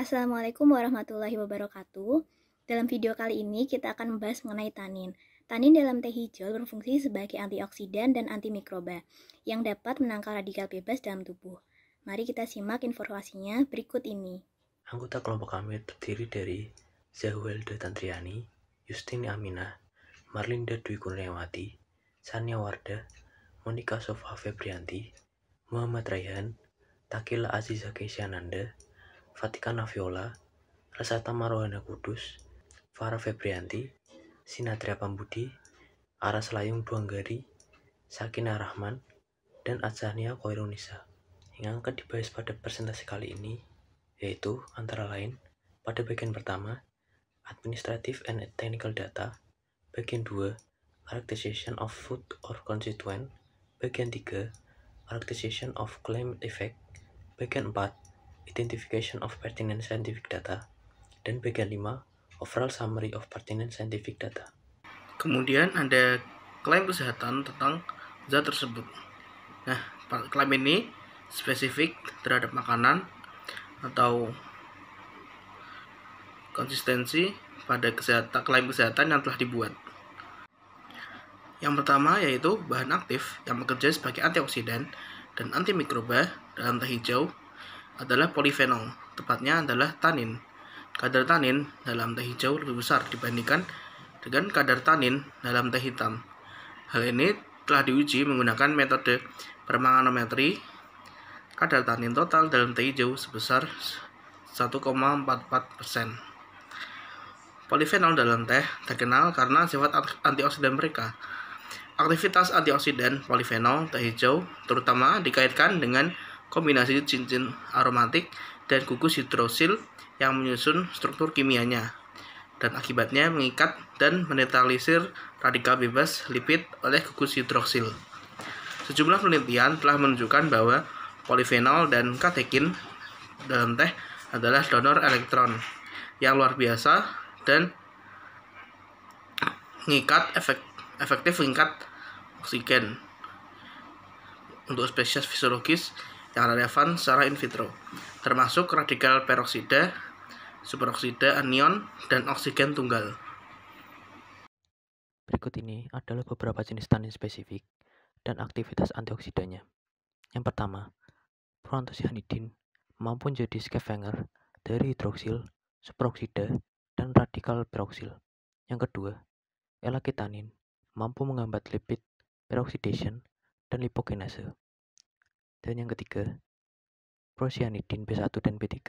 Assalamualaikum warahmatullahi wabarakatuh. Dalam video kali ini kita akan membahas mengenai tanin. Tanin dalam teh hijau berfungsi sebagai antioksidan dan antimikroba yang dapat menangkal radikal bebas dalam tubuh. Mari kita simak informasinya berikut ini. Anggota kelompok kami terdiri dari Zahwelda Tantriani, Justin Aminah, Marlinda Dwi Kurniawati, Sania Warda, Monika Sofa Febrianti, Muhammad Rayhan, Takila Aziza Kesyananda, Vatikan Aviola, Resata Marohana Kudus, Farah Febrianti, Sinatria Pambudi, Aras Layung Duanggari, Sakinah Rahman, dan Azania Koirunisa. Yang akan dibahas pada presentasi kali ini, yaitu antara lain, pada bagian pertama, Administrative and Technical Data, bagian 2, Characterization of Food or Constituent, bagian 3, Characterization of Climate Effect, bagian 4, Identification of Pertinent Scientific Data, dan bagian 5, Overall Summary of Pertinent Scientific Data. Kemudian ada klaim kesehatan tentang zat tersebut. Nah, klaim ini spesifik terhadap makanan atau konsistensi pada kesehatan klaim kesehatan yang telah dibuat. Yang pertama yaitu bahan aktif yang bekerja sebagai antioksidan dan antimikroba dalam teh hijau adalah polifenol, tepatnya adalah tanin. Kadar tanin dalam teh hijau lebih besar dibandingkan dengan kadar tanin dalam teh hitam. Hal ini telah diuji menggunakan metode permanganometri. Kadar tanin total dalam teh hijau sebesar 1,44%. Polifenol dalam teh terkenal karena sifat antioksidan mereka. Aktivitas antioksidan polifenol teh hijau terutama dikaitkan dengan kombinasi cincin aromatik dan gugus hidrosil yang menyusun struktur kimianya dan akibatnya mengikat dan menetralisir radikal bebas lipid oleh gugus hidroksil. Sejumlah penelitian telah menunjukkan bahwa polifenol dan katekin dalam teh adalah donor elektron yang luar biasa dan mengikat efek, efektif mengikat oksigen untuk spesies fisiologis yang relevan secara in vitro, termasuk radikal peroksida, superoksida, anion, dan oksigen tunggal. Berikut ini adalah beberapa jenis tanin spesifik dan aktivitas antioksidanya. Yang pertama, proantosianidin mampu menjadi scavenger dari hidroksil, superoksida, dan radikal peroksil. Yang kedua, elakitanin mampu menghambat lipid peroxidation dan lipogenase. Dan yang ketiga, procyanidin B1 dan B3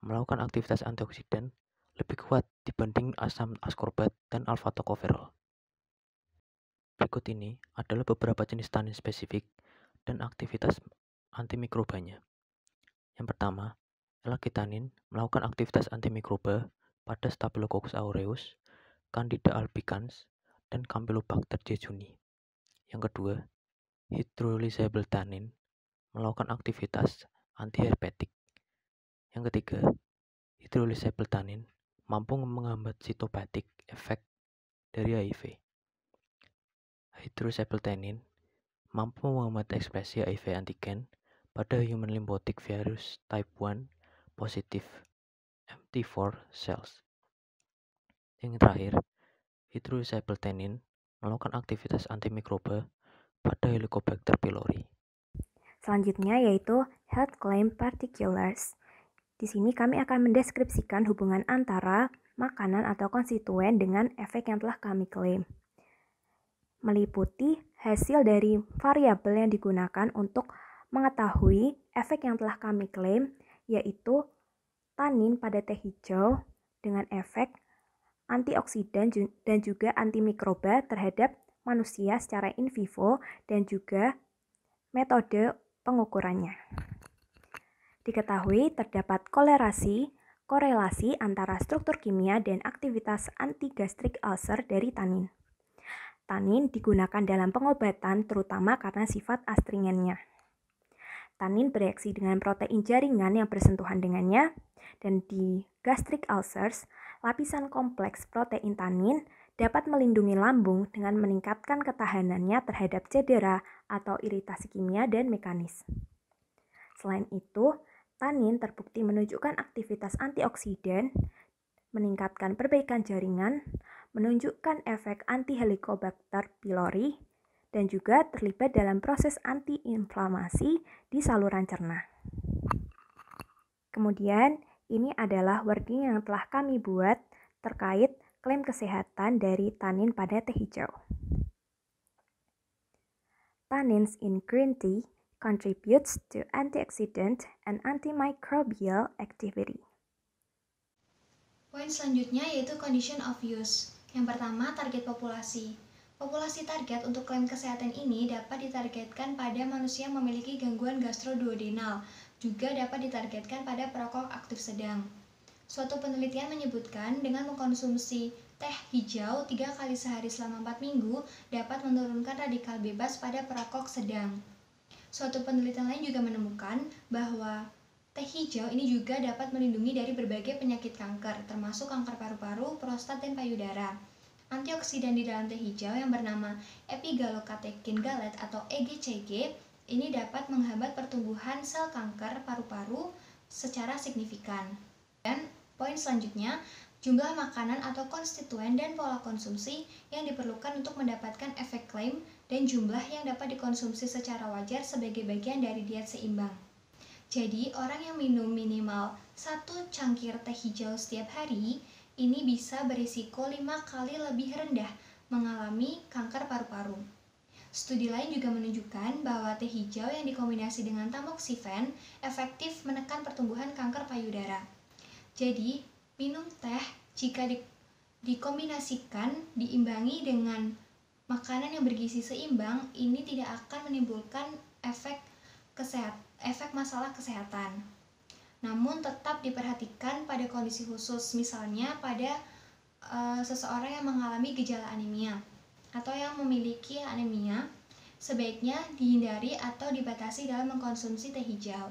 melakukan aktivitas antioksidan lebih kuat dibanding asam askorbat dan alfa tocopherol Berikut ini adalah beberapa jenis tanin spesifik dan aktivitas antimikrobanya. Yang pertama, elakitanin melakukan aktivitas antimikroba pada Staphylococcus aureus, Candida albicans, dan Campylobacter jejuni. Yang kedua, hydrolyzable tanin melakukan aktivitas antiherpetik. Yang ketiga, hidrolisis mampu menghambat sitopatik efek dari HIV. Hidrosepeltanin mampu menghambat ekspresi HIV antigen pada human lymphatic virus type 1 positif MT4 cells. Yang terakhir, hidrosepeltanin melakukan aktivitas antimikroba pada Helicobacter pylori. Selanjutnya yaitu health claim particulars. Di sini kami akan mendeskripsikan hubungan antara makanan atau konstituen dengan efek yang telah kami klaim. Meliputi hasil dari variabel yang digunakan untuk mengetahui efek yang telah kami klaim, yaitu tanin pada teh hijau dengan efek antioksidan dan juga antimikroba terhadap manusia secara in vivo dan juga metode pengukurannya. Diketahui terdapat kolerasi, korelasi antara struktur kimia dan aktivitas anti ulcer dari tanin. Tanin digunakan dalam pengobatan terutama karena sifat astringennya. Tanin bereaksi dengan protein jaringan yang bersentuhan dengannya, dan di gastric ulcers, lapisan kompleks protein tanin dapat melindungi lambung dengan meningkatkan ketahanannya terhadap cedera atau iritasi kimia dan mekanis. Selain itu, tanin terbukti menunjukkan aktivitas antioksidan, meningkatkan perbaikan jaringan, menunjukkan efek anti-helicobacter pylori, dan juga terlibat dalam proses antiinflamasi di saluran cerna. Kemudian, ini adalah wording yang telah kami buat terkait klaim kesehatan dari tanin pada teh hijau. Tannins in green tea contributes to antioxidant and antimicrobial activity. Poin selanjutnya yaitu condition of use. Yang pertama, target populasi. Populasi target untuk klaim kesehatan ini dapat ditargetkan pada manusia yang memiliki gangguan gastroduodenal, juga dapat ditargetkan pada perokok aktif sedang. Suatu penelitian menyebutkan dengan mengkonsumsi teh hijau tiga kali sehari selama empat minggu dapat menurunkan radikal bebas pada perokok sedang. Suatu penelitian lain juga menemukan bahwa teh hijau ini juga dapat melindungi dari berbagai penyakit kanker, termasuk kanker paru-paru, prostat, dan payudara. Antioksidan di dalam teh hijau yang bernama epigallocatechin galet atau EGCG ini dapat menghambat pertumbuhan sel kanker paru-paru secara signifikan. Dan Poin selanjutnya, jumlah makanan atau konstituen dan pola konsumsi yang diperlukan untuk mendapatkan efek klaim dan jumlah yang dapat dikonsumsi secara wajar sebagai bagian dari diet seimbang. Jadi, orang yang minum minimal satu cangkir teh hijau setiap hari ini bisa berisiko lima kali lebih rendah mengalami kanker paru-paru. Studi lain juga menunjukkan bahwa teh hijau yang dikombinasi dengan tamoxifen efektif menekan pertumbuhan kanker payudara. Jadi, minum teh jika di, dikombinasikan diimbangi dengan makanan yang bergizi seimbang, ini tidak akan menimbulkan efek kesehat, efek masalah kesehatan. Namun tetap diperhatikan pada kondisi khusus, misalnya pada e, seseorang yang mengalami gejala anemia atau yang memiliki anemia, sebaiknya dihindari atau dibatasi dalam mengkonsumsi teh hijau.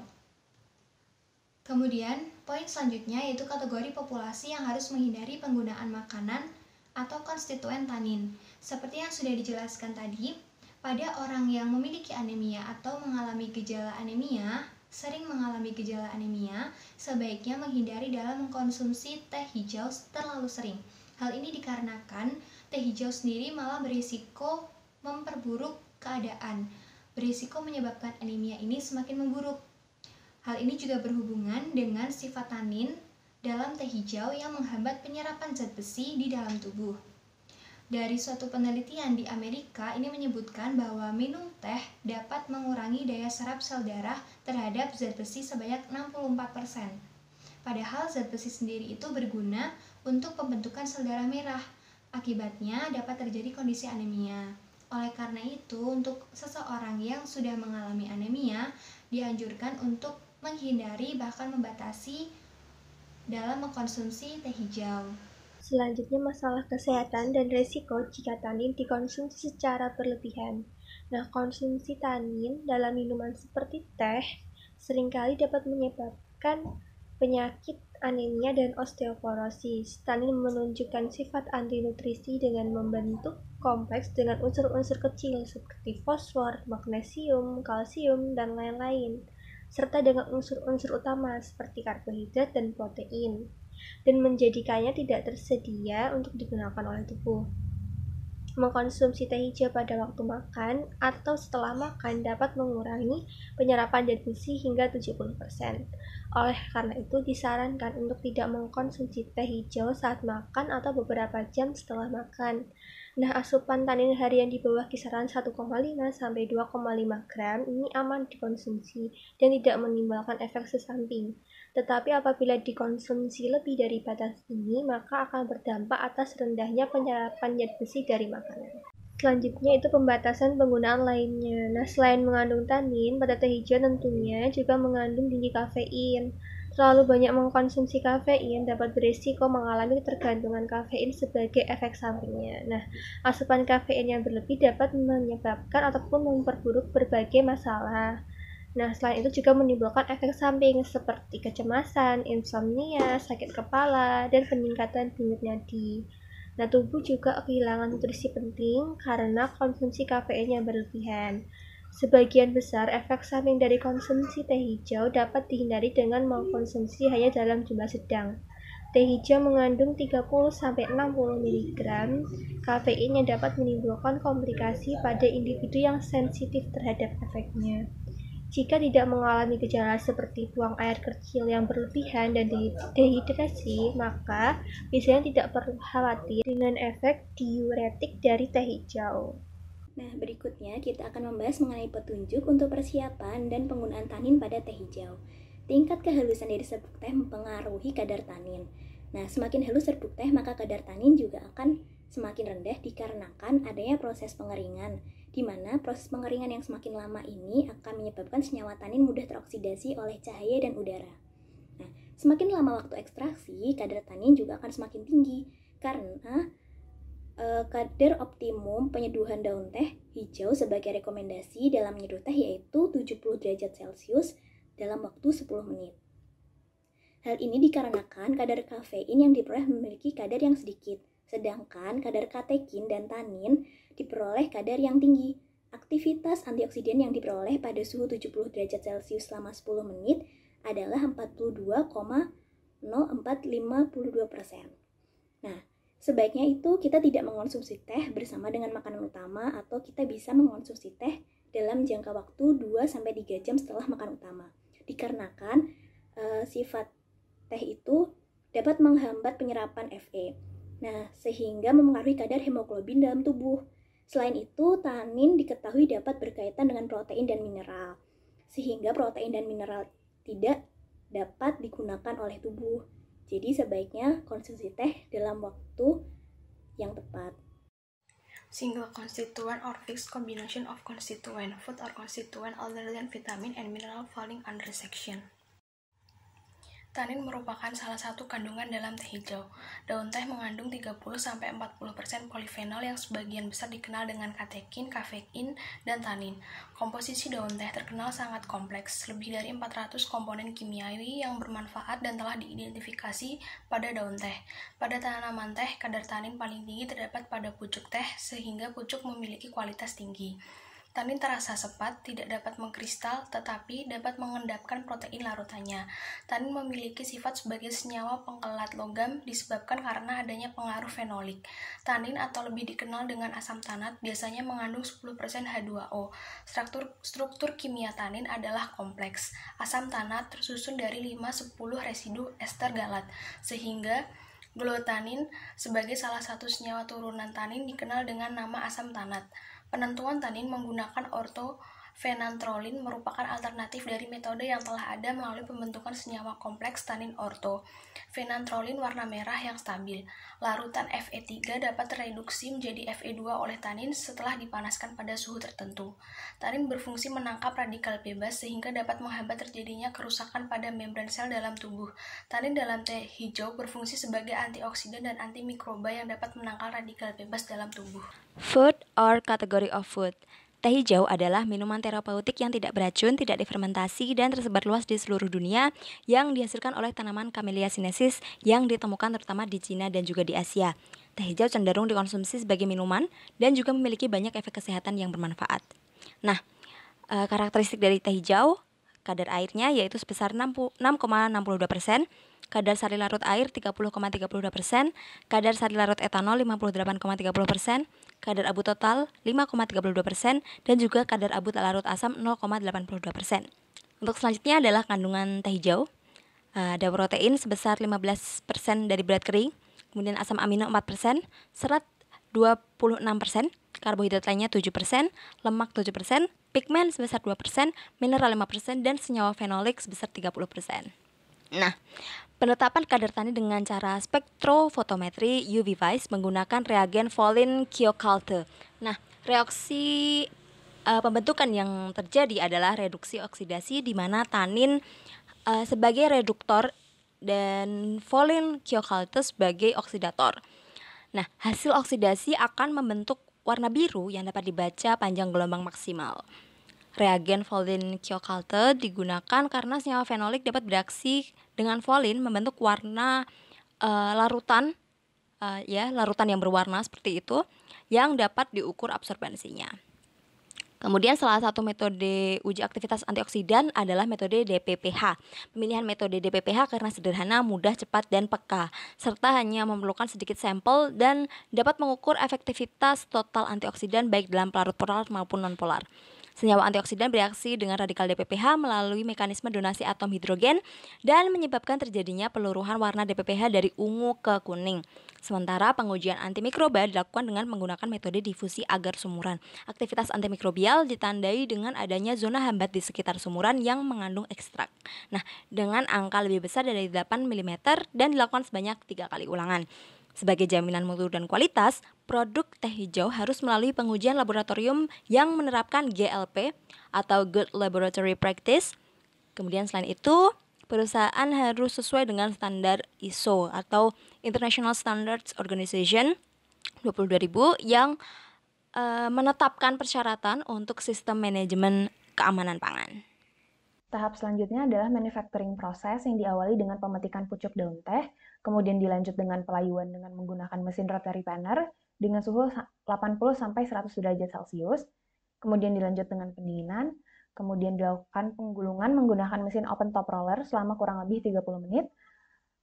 Kemudian, poin selanjutnya yaitu kategori populasi yang harus menghindari penggunaan makanan atau konstituen tanin. Seperti yang sudah dijelaskan tadi, pada orang yang memiliki anemia atau mengalami gejala anemia, sering mengalami gejala anemia, sebaiknya menghindari dalam mengkonsumsi teh hijau terlalu sering. Hal ini dikarenakan teh hijau sendiri malah berisiko memperburuk keadaan. Berisiko menyebabkan anemia ini semakin memburuk Hal ini juga berhubungan dengan sifat tanin dalam teh hijau yang menghambat penyerapan zat besi di dalam tubuh. Dari suatu penelitian di Amerika, ini menyebutkan bahwa minum teh dapat mengurangi daya serap sel darah terhadap zat besi sebanyak 64%. Padahal zat besi sendiri itu berguna untuk pembentukan sel darah merah. Akibatnya dapat terjadi kondisi anemia. Oleh karena itu, untuk seseorang yang sudah mengalami anemia, dianjurkan untuk menghindari bahkan membatasi dalam mengkonsumsi teh hijau. Selanjutnya masalah kesehatan dan resiko jika tanin dikonsumsi secara berlebihan. Nah, konsumsi tanin dalam minuman seperti teh seringkali dapat menyebabkan penyakit anemia dan osteoporosis. Tanin menunjukkan sifat antinutrisi dengan membentuk kompleks dengan unsur-unsur kecil seperti fosfor, magnesium, kalsium, dan lain-lain serta dengan unsur-unsur utama seperti karbohidrat dan protein, dan menjadikannya tidak tersedia untuk digunakan oleh tubuh. Mengkonsumsi teh hijau pada waktu makan atau setelah makan dapat mengurangi penyerapan zat besi hingga 70%. Oleh karena itu disarankan untuk tidak mengkonsumsi teh hijau saat makan atau beberapa jam setelah makan Nah, asupan tanin harian di bawah kisaran 1,5 sampai 2,5 gram ini aman dikonsumsi dan tidak menimbulkan efek sesamping. Tetapi apabila dikonsumsi lebih dari batas ini, maka akan berdampak atas rendahnya penyerapan zat besi dari makanan. Selanjutnya itu pembatasan penggunaan lainnya. Nah, selain mengandung tanin, pada teh hijau tentunya juga mengandung tinggi kafein. Terlalu banyak mengkonsumsi kafein dapat berisiko mengalami tergantungan kafein sebagai efek sampingnya. Nah, asupan kafein yang berlebih dapat menyebabkan ataupun memperburuk berbagai masalah. Nah, selain itu juga menimbulkan efek samping seperti kecemasan, insomnia, sakit kepala, dan peningkatan denyut nadi. Nah, tubuh juga kehilangan nutrisi penting karena konsumsi kafein yang berlebihan. Sebagian besar efek samping dari konsumsi teh hijau dapat dihindari dengan mengkonsumsi hanya dalam jumlah sedang. Teh hijau mengandung 30-60 mg kafein yang dapat menimbulkan komplikasi pada individu yang sensitif terhadap efeknya. Jika tidak mengalami gejala seperti buang air kecil yang berlebihan dan dehidrasi, maka biasanya tidak perlu khawatir dengan efek diuretik dari teh hijau. Nah, berikutnya kita akan membahas mengenai petunjuk untuk persiapan dan penggunaan tanin pada teh hijau. Tingkat kehalusan dari serbuk teh mempengaruhi kadar tanin. Nah, semakin halus serbuk teh, maka kadar tanin juga akan semakin rendah dikarenakan adanya proses pengeringan, di mana proses pengeringan yang semakin lama ini akan menyebabkan senyawa tanin mudah teroksidasi oleh cahaya dan udara. Nah, semakin lama waktu ekstraksi, kadar tanin juga akan semakin tinggi karena Eh, kadar optimum penyeduhan daun teh hijau sebagai rekomendasi dalam menyeduh teh yaitu 70 derajat Celcius dalam waktu 10 menit. Hal ini dikarenakan kadar kafein yang diperoleh memiliki kadar yang sedikit, sedangkan kadar katekin dan tanin diperoleh kadar yang tinggi. Aktivitas antioksidan yang diperoleh pada suhu 70 derajat Celcius selama 10 menit adalah 42,0452%. Nah, Sebaiknya itu kita tidak mengonsumsi teh bersama dengan makanan utama atau kita bisa mengonsumsi teh dalam jangka waktu 2-3 jam setelah makan utama. Dikarenakan e, sifat teh itu dapat menghambat penyerapan Fe. Nah, sehingga memengaruhi kadar hemoglobin dalam tubuh. Selain itu, tanin diketahui dapat berkaitan dengan protein dan mineral. Sehingga protein dan mineral tidak dapat digunakan oleh tubuh. Jadi sebaiknya konsumsi teh dalam waktu yang tepat. Single constituent or fixed combination of constituent, food or constituent other than vitamin and mineral falling under section. Tanin merupakan salah satu kandungan dalam teh hijau. Daun teh mengandung 30-40% polifenol yang sebagian besar dikenal dengan katekin, kafein, dan tanin. Komposisi daun teh terkenal sangat kompleks, lebih dari 400 komponen kimiawi yang bermanfaat dan telah diidentifikasi pada daun teh. Pada tanaman teh, kadar tanin paling tinggi terdapat pada pucuk teh, sehingga pucuk memiliki kualitas tinggi. Tanin terasa sepat, tidak dapat mengkristal, tetapi dapat mengendapkan protein larutannya. Tanin memiliki sifat sebagai senyawa pengkelat logam disebabkan karena adanya pengaruh fenolik. Tanin atau lebih dikenal dengan asam tanat biasanya mengandung 10% H2O. Struktur, struktur kimia tanin adalah kompleks. Asam tanat tersusun dari 5-10 residu ester galat, sehingga Glutanin sebagai salah satu senyawa turunan tanin dikenal dengan nama asam tanat. Penentuan tanin menggunakan orto fenantrolin merupakan alternatif dari metode yang telah ada melalui pembentukan senyawa kompleks tanin orto. Fenantrolin warna merah yang stabil. Larutan Fe3 dapat tereduksi menjadi Fe2 oleh tanin setelah dipanaskan pada suhu tertentu. Tanin berfungsi menangkap radikal bebas sehingga dapat menghambat terjadinya kerusakan pada membran sel dalam tubuh. Tanin dalam teh hijau berfungsi sebagai antioksidan dan antimikroba yang dapat menangkal radikal bebas dalam tubuh. Food or category of food. Teh hijau adalah minuman terapeutik yang tidak beracun, tidak difermentasi, dan tersebar luas di seluruh dunia yang dihasilkan oleh tanaman Camellia sinensis yang ditemukan terutama di Cina dan juga di Asia. Teh hijau cenderung dikonsumsi sebagai minuman dan juga memiliki banyak efek kesehatan yang bermanfaat. Nah, eh, karakteristik dari teh hijau, kadar airnya yaitu sebesar 6,62 persen, kadar sari larut air 30,32%, persen, kadar sari larut etanol 58,30%, persen kadar abu total 5,32 persen, dan juga kadar abu tak larut asam 0,82 persen. Untuk selanjutnya adalah kandungan teh hijau. Ada eh, protein sebesar 15 persen dari berat kering, kemudian asam amino 4 persen, serat 26 persen, karbohidrat lainnya 7 persen, lemak 7 persen, pigmen sebesar 2 persen, mineral 5 persen, dan senyawa fenolik sebesar 30 persen. Nah, penetapan kadar tani dengan cara spektrofotometri UV Vice menggunakan reagen Follin kiokalte. Nah, reaksi uh, pembentukan yang terjadi adalah reduksi oksidasi di mana tanin uh, sebagai reduktor dan folin kiokalte sebagai oksidator. Nah, hasil oksidasi akan membentuk warna biru yang dapat dibaca panjang gelombang maksimal. Reagen folin kiokalte digunakan karena senyawa fenolik dapat bereaksi dengan folin membentuk warna uh, larutan uh, ya, larutan yang berwarna seperti itu yang dapat diukur absorbansinya. Kemudian salah satu metode uji aktivitas antioksidan adalah metode DPPH. Pemilihan metode DPPH karena sederhana, mudah, cepat, dan peka, serta hanya memerlukan sedikit sampel dan dapat mengukur efektivitas total antioksidan baik dalam pelarut polar maupun non polar Senyawa antioksidan bereaksi dengan radikal DPPH melalui mekanisme donasi atom hidrogen dan menyebabkan terjadinya peluruhan warna DPPH dari ungu ke kuning. Sementara pengujian antimikroba dilakukan dengan menggunakan metode difusi agar sumuran. Aktivitas antimikrobial ditandai dengan adanya zona hambat di sekitar sumuran yang mengandung ekstrak. Nah, dengan angka lebih besar dari 8 mm dan dilakukan sebanyak tiga kali ulangan. Sebagai jaminan mutu dan kualitas, produk teh hijau harus melalui pengujian laboratorium yang menerapkan GLP atau Good Laboratory Practice. Kemudian selain itu, perusahaan harus sesuai dengan standar ISO atau International Standards Organization 22.000 yang e, menetapkan persyaratan untuk sistem manajemen keamanan pangan. Tahap selanjutnya adalah manufacturing proses yang diawali dengan pemetikan pucuk daun teh, kemudian dilanjut dengan pelayuan dengan menggunakan mesin rotary panner dengan suhu 80 sampai 100 derajat Celcius, kemudian dilanjut dengan pendinginan, kemudian dilakukan penggulungan menggunakan mesin open top roller selama kurang lebih 30 menit,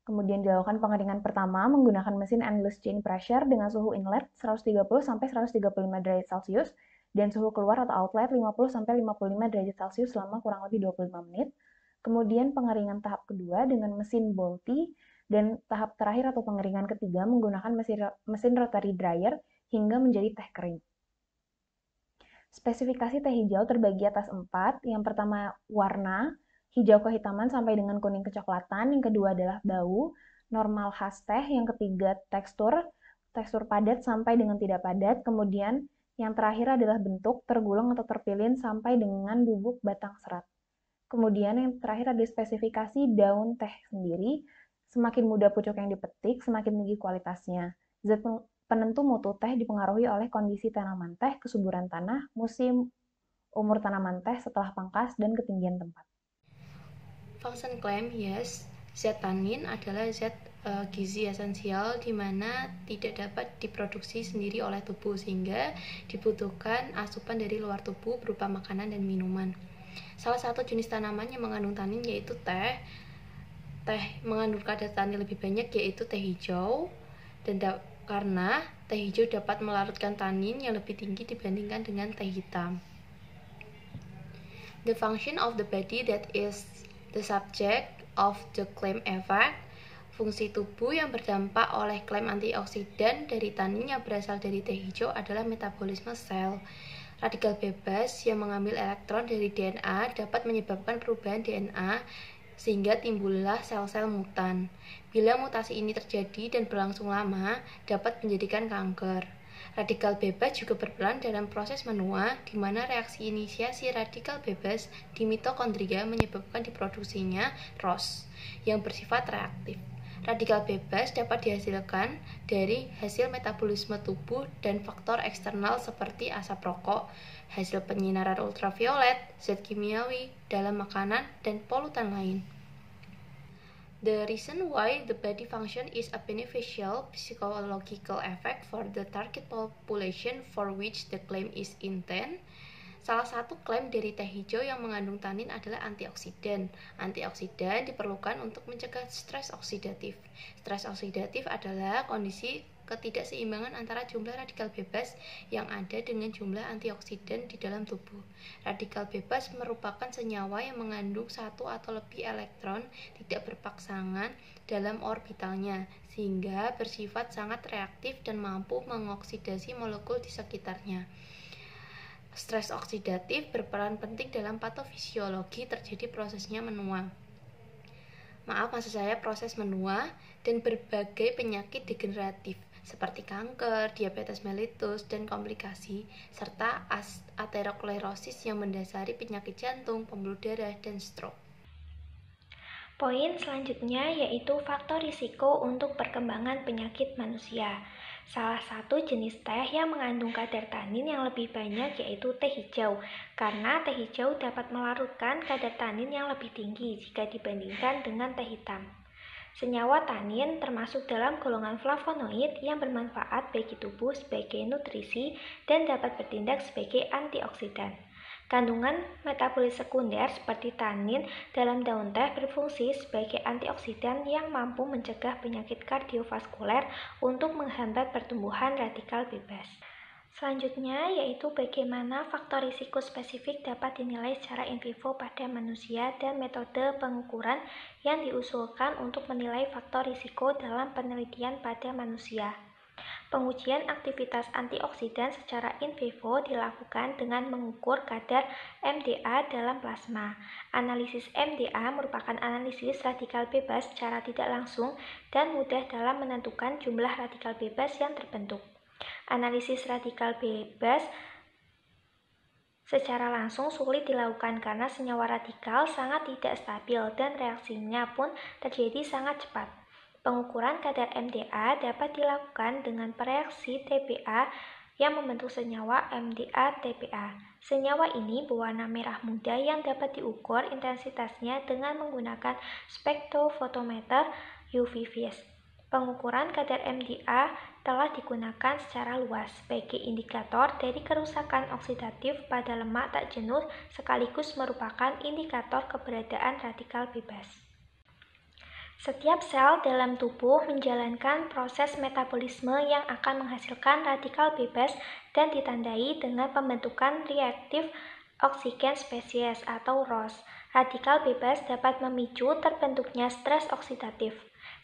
kemudian dilakukan pengeringan pertama menggunakan mesin endless chain pressure dengan suhu inlet 130 sampai 135 derajat Celcius dan suhu keluar atau outlet 50 sampai 55 derajat Celcius selama kurang lebih 25 menit. Kemudian pengeringan tahap kedua dengan mesin Bolti dan tahap terakhir atau pengeringan ketiga menggunakan mesin, mesin rotary dryer hingga menjadi teh kering. Spesifikasi teh hijau terbagi atas empat. Yang pertama warna, hijau kehitaman sampai dengan kuning kecoklatan. Yang kedua adalah bau, normal khas teh. Yang ketiga tekstur, tekstur padat sampai dengan tidak padat. Kemudian yang terakhir adalah bentuk, tergulung atau terpilin sampai dengan bubuk batang serat. Kemudian yang terakhir ada spesifikasi daun teh sendiri. Semakin muda pucuk yang dipetik, semakin tinggi kualitasnya. Zat penentu mutu teh dipengaruhi oleh kondisi tanaman teh, kesuburan tanah, musim, umur tanaman teh setelah pangkas, dan ketinggian tempat. Function claim, yes, zat tanin adalah zat uh, gizi esensial di mana tidak dapat diproduksi sendiri oleh tubuh sehingga dibutuhkan asupan dari luar tubuh berupa makanan dan minuman. Salah satu jenis tanaman yang mengandung tanin yaitu teh teh mengandung kadar tani lebih banyak yaitu teh hijau dan karena teh hijau dapat melarutkan tanin yang lebih tinggi dibandingkan dengan teh hitam. The function of the body that is the subject of the claim effect Fungsi tubuh yang berdampak oleh klaim antioksidan dari tanin yang berasal dari teh hijau adalah metabolisme sel. Radikal bebas yang mengambil elektron dari DNA dapat menyebabkan perubahan DNA sehingga timbullah sel-sel mutan. Bila mutasi ini terjadi dan berlangsung lama, dapat menjadikan kanker. Radikal bebas juga berperan dalam proses menua, di mana reaksi inisiasi radikal bebas di mitokondria menyebabkan diproduksinya ROS yang bersifat reaktif. Radikal bebas dapat dihasilkan dari hasil metabolisme tubuh dan faktor eksternal seperti asap rokok, hasil penyinaran ultraviolet, zat kimiawi dalam makanan, dan polutan lain. The reason why the body function is a beneficial psychological effect for the target population for which the claim is intent. Salah satu klaim dari teh hijau yang mengandung tanin adalah antioksidan. Antioksidan diperlukan untuk mencegah stres oksidatif. Stres oksidatif adalah kondisi ketidakseimbangan antara jumlah radikal bebas yang ada dengan jumlah antioksidan di dalam tubuh. Radikal bebas merupakan senyawa yang mengandung satu atau lebih elektron tidak berpasangan dalam orbitalnya, sehingga bersifat sangat reaktif dan mampu mengoksidasi molekul di sekitarnya. Stres oksidatif berperan penting dalam patofisiologi terjadi prosesnya menua. Maaf maksud saya proses menua dan berbagai penyakit degeneratif seperti kanker, diabetes mellitus, dan komplikasi, serta ateroklerosis yang mendasari penyakit jantung, pembuluh darah, dan stroke. Poin selanjutnya yaitu faktor risiko untuk perkembangan penyakit manusia. Salah satu jenis teh yang mengandung kadar tanin yang lebih banyak yaitu teh hijau, karena teh hijau dapat melarutkan kadar tanin yang lebih tinggi jika dibandingkan dengan teh hitam. Senyawa tanin termasuk dalam golongan flavonoid yang bermanfaat bagi tubuh sebagai nutrisi dan dapat bertindak sebagai antioksidan. Kandungan metabolit sekunder seperti tanin dalam daun teh berfungsi sebagai antioksidan yang mampu mencegah penyakit kardiovaskuler untuk menghambat pertumbuhan radikal bebas. Selanjutnya yaitu bagaimana faktor risiko spesifik dapat dinilai secara in vivo pada manusia dan metode pengukuran yang diusulkan untuk menilai faktor risiko dalam penelitian pada manusia. Pengujian aktivitas antioksidan secara in vivo dilakukan dengan mengukur kadar MDA dalam plasma. Analisis MDA merupakan analisis radikal bebas secara tidak langsung dan mudah dalam menentukan jumlah radikal bebas yang terbentuk. Analisis radikal bebas secara langsung sulit dilakukan karena senyawa radikal sangat tidak stabil dan reaksinya pun terjadi sangat cepat. Pengukuran kadar MDA dapat dilakukan dengan pereaksi TPA yang membentuk senyawa mda tpa Senyawa ini berwarna merah muda yang dapat diukur intensitasnya dengan menggunakan spektrofotometer UV-Vis. Pengukuran kadar MDA telah digunakan secara luas sebagai indikator dari kerusakan oksidatif pada lemak tak jenuh sekaligus merupakan indikator keberadaan radikal bebas. Setiap sel dalam tubuh menjalankan proses metabolisme yang akan menghasilkan radikal bebas dan ditandai dengan pembentukan reaktif oksigen spesies atau ROS. Radikal bebas dapat memicu terbentuknya stres oksidatif.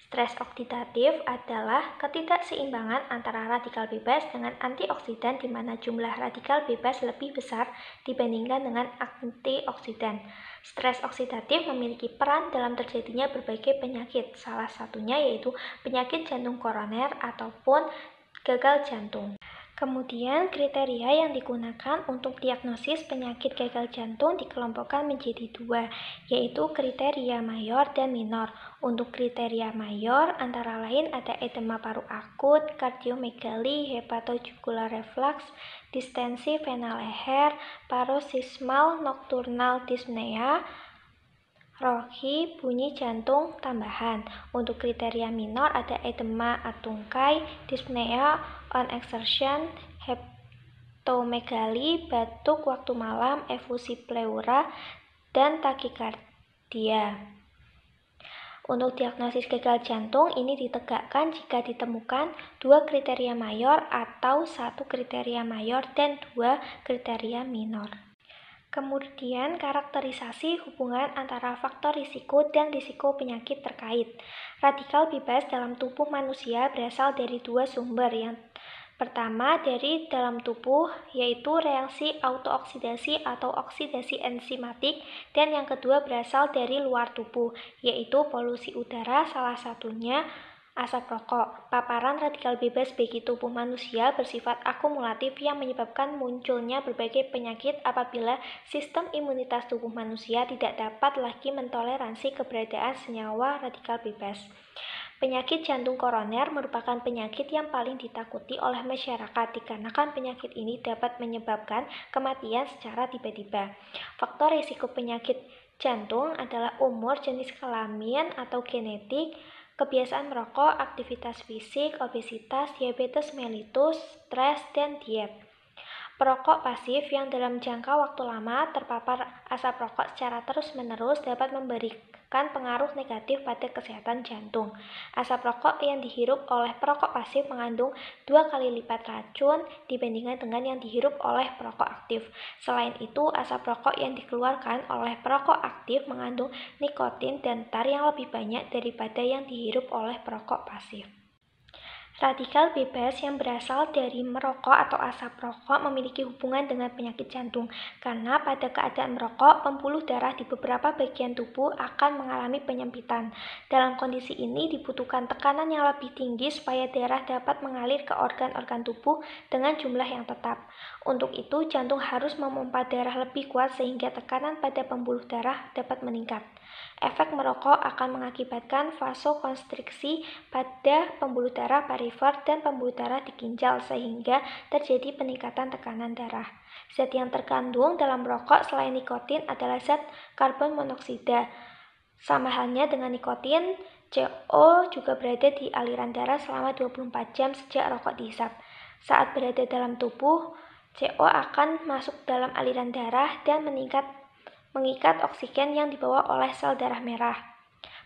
Stres oksidatif adalah ketidakseimbangan antara radikal bebas dengan antioksidan di mana jumlah radikal bebas lebih besar dibandingkan dengan antioksidan. Stres oksidatif memiliki peran dalam terjadinya berbagai penyakit, salah satunya yaitu penyakit jantung koroner ataupun gagal jantung. Kemudian, kriteria yang digunakan untuk diagnosis penyakit gagal jantung dikelompokkan menjadi dua, yaitu kriteria mayor dan minor. Untuk kriteria mayor, antara lain ada edema paru akut, kardiomegali, hepatojugular reflux, distensi vena leher, parosismal, nocturnal dyspnea, Rohi bunyi jantung tambahan. Untuk kriteria minor ada edema atungkai, dyspnea on exertion, heptomegali, batuk waktu malam, efusi pleura, dan takikardia. Untuk diagnosis gagal jantung ini ditegakkan jika ditemukan dua kriteria mayor atau satu kriteria mayor dan dua kriteria minor. Kemudian karakterisasi hubungan antara faktor risiko dan risiko penyakit terkait. Radikal bebas dalam tubuh manusia berasal dari dua sumber yang Pertama, dari dalam tubuh, yaitu reaksi autooksidasi atau oksidasi enzimatik, dan yang kedua berasal dari luar tubuh, yaitu polusi udara, salah satunya asap rokok. Paparan radikal bebas bagi tubuh manusia bersifat akumulatif yang menyebabkan munculnya berbagai penyakit apabila sistem imunitas tubuh manusia tidak dapat lagi mentoleransi keberadaan senyawa radikal bebas. Penyakit jantung koroner merupakan penyakit yang paling ditakuti oleh masyarakat dikarenakan penyakit ini dapat menyebabkan kematian secara tiba-tiba. Faktor risiko penyakit jantung adalah umur, jenis kelamin atau genetik, kebiasaan merokok, aktivitas fisik, obesitas, diabetes mellitus, stres, dan diet. Perokok pasif yang dalam jangka waktu lama terpapar asap rokok secara terus-menerus dapat memberi menyebabkan pengaruh negatif pada kesehatan jantung. Asap rokok yang dihirup oleh perokok pasif mengandung dua kali lipat racun dibandingkan dengan yang dihirup oleh perokok aktif. Selain itu, asap rokok yang dikeluarkan oleh perokok aktif mengandung nikotin dan tar yang lebih banyak daripada yang dihirup oleh perokok pasif. Radikal bebas yang berasal dari merokok atau asap rokok memiliki hubungan dengan penyakit jantung, karena pada keadaan merokok, pembuluh darah di beberapa bagian tubuh akan mengalami penyempitan. Dalam kondisi ini, dibutuhkan tekanan yang lebih tinggi supaya darah dapat mengalir ke organ-organ tubuh dengan jumlah yang tetap. Untuk itu, jantung harus memompa darah lebih kuat sehingga tekanan pada pembuluh darah dapat meningkat. Efek merokok akan mengakibatkan vasokonstriksi pada pembuluh darah perifer dan pembuluh darah di ginjal sehingga terjadi peningkatan tekanan darah. Zat yang terkandung dalam rokok selain nikotin adalah zat karbon monoksida. Sama halnya dengan nikotin, CO juga berada di aliran darah selama 24 jam sejak rokok dihisap. Saat berada dalam tubuh, CO akan masuk dalam aliran darah dan meningkat mengikat oksigen yang dibawa oleh sel darah merah.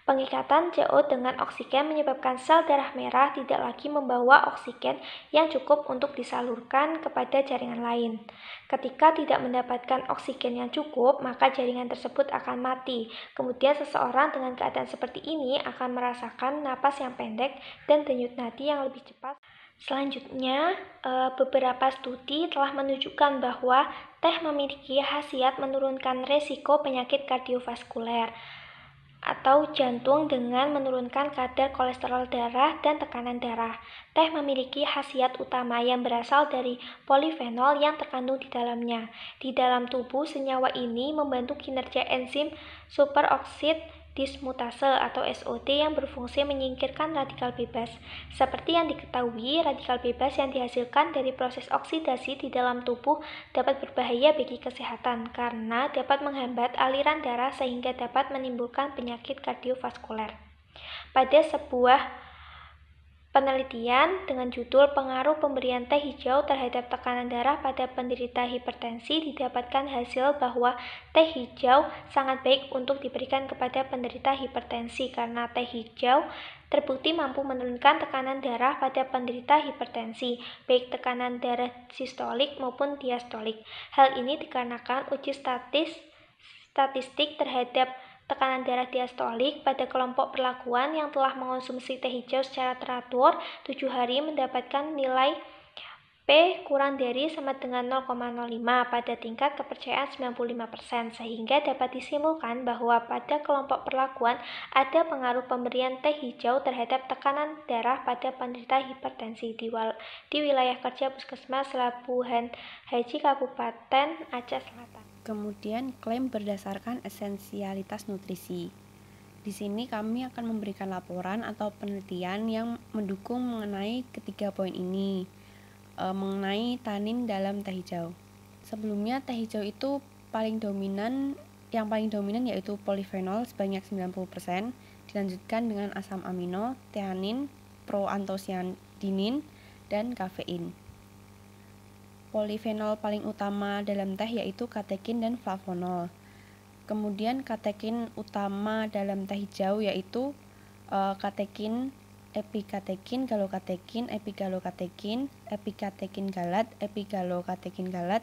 Pengikatan CO dengan oksigen menyebabkan sel darah merah tidak lagi membawa oksigen yang cukup untuk disalurkan kepada jaringan lain. Ketika tidak mendapatkan oksigen yang cukup, maka jaringan tersebut akan mati. Kemudian seseorang dengan keadaan seperti ini akan merasakan napas yang pendek dan denyut nadi yang lebih cepat. Selanjutnya, eh, beberapa studi telah menunjukkan bahwa teh memiliki khasiat menurunkan resiko penyakit kardiovaskuler atau jantung dengan menurunkan kadar kolesterol darah dan tekanan darah. Teh memiliki khasiat utama yang berasal dari polifenol yang terkandung di dalamnya. Di dalam tubuh, senyawa ini membantu kinerja enzim superoksid dismutase atau SOD yang berfungsi menyingkirkan radikal bebas. Seperti yang diketahui, radikal bebas yang dihasilkan dari proses oksidasi di dalam tubuh dapat berbahaya bagi kesehatan karena dapat menghambat aliran darah sehingga dapat menimbulkan penyakit kardiovaskuler. Pada sebuah Penelitian dengan judul Pengaruh Pemberian Teh Hijau Terhadap Tekanan Darah pada Penderita Hipertensi didapatkan hasil bahwa teh hijau sangat baik untuk diberikan kepada penderita hipertensi karena teh hijau terbukti mampu menurunkan tekanan darah pada penderita hipertensi, baik tekanan darah sistolik maupun diastolik. Hal ini dikarenakan uji statis statistik terhadap tekanan darah diastolik pada kelompok perlakuan yang telah mengonsumsi teh hijau secara teratur 7 hari mendapatkan nilai P kurang dari sama dengan 0,05 pada tingkat kepercayaan 95% sehingga dapat disimpulkan bahwa pada kelompok perlakuan ada pengaruh pemberian teh hijau terhadap tekanan darah pada penderita hipertensi di, di wilayah kerja Puskesmas Labuhan Haji Kabupaten Aceh Selatan. Kemudian klaim berdasarkan esensialitas nutrisi. Di sini kami akan memberikan laporan atau penelitian yang mendukung mengenai ketiga poin ini, e, mengenai tanin dalam teh hijau. Sebelumnya teh hijau itu paling dominan yang paling dominan yaitu polifenol sebanyak 90%, dilanjutkan dengan asam amino, teanin, proantosianidin, dan kafein polifenol paling utama dalam teh yaitu katekin dan flavonol. Kemudian katekin utama dalam teh hijau yaitu uh, katekin, epikatekin, galokatekin, epigalokatekin, epikatekin galat, epigalokatekin galat,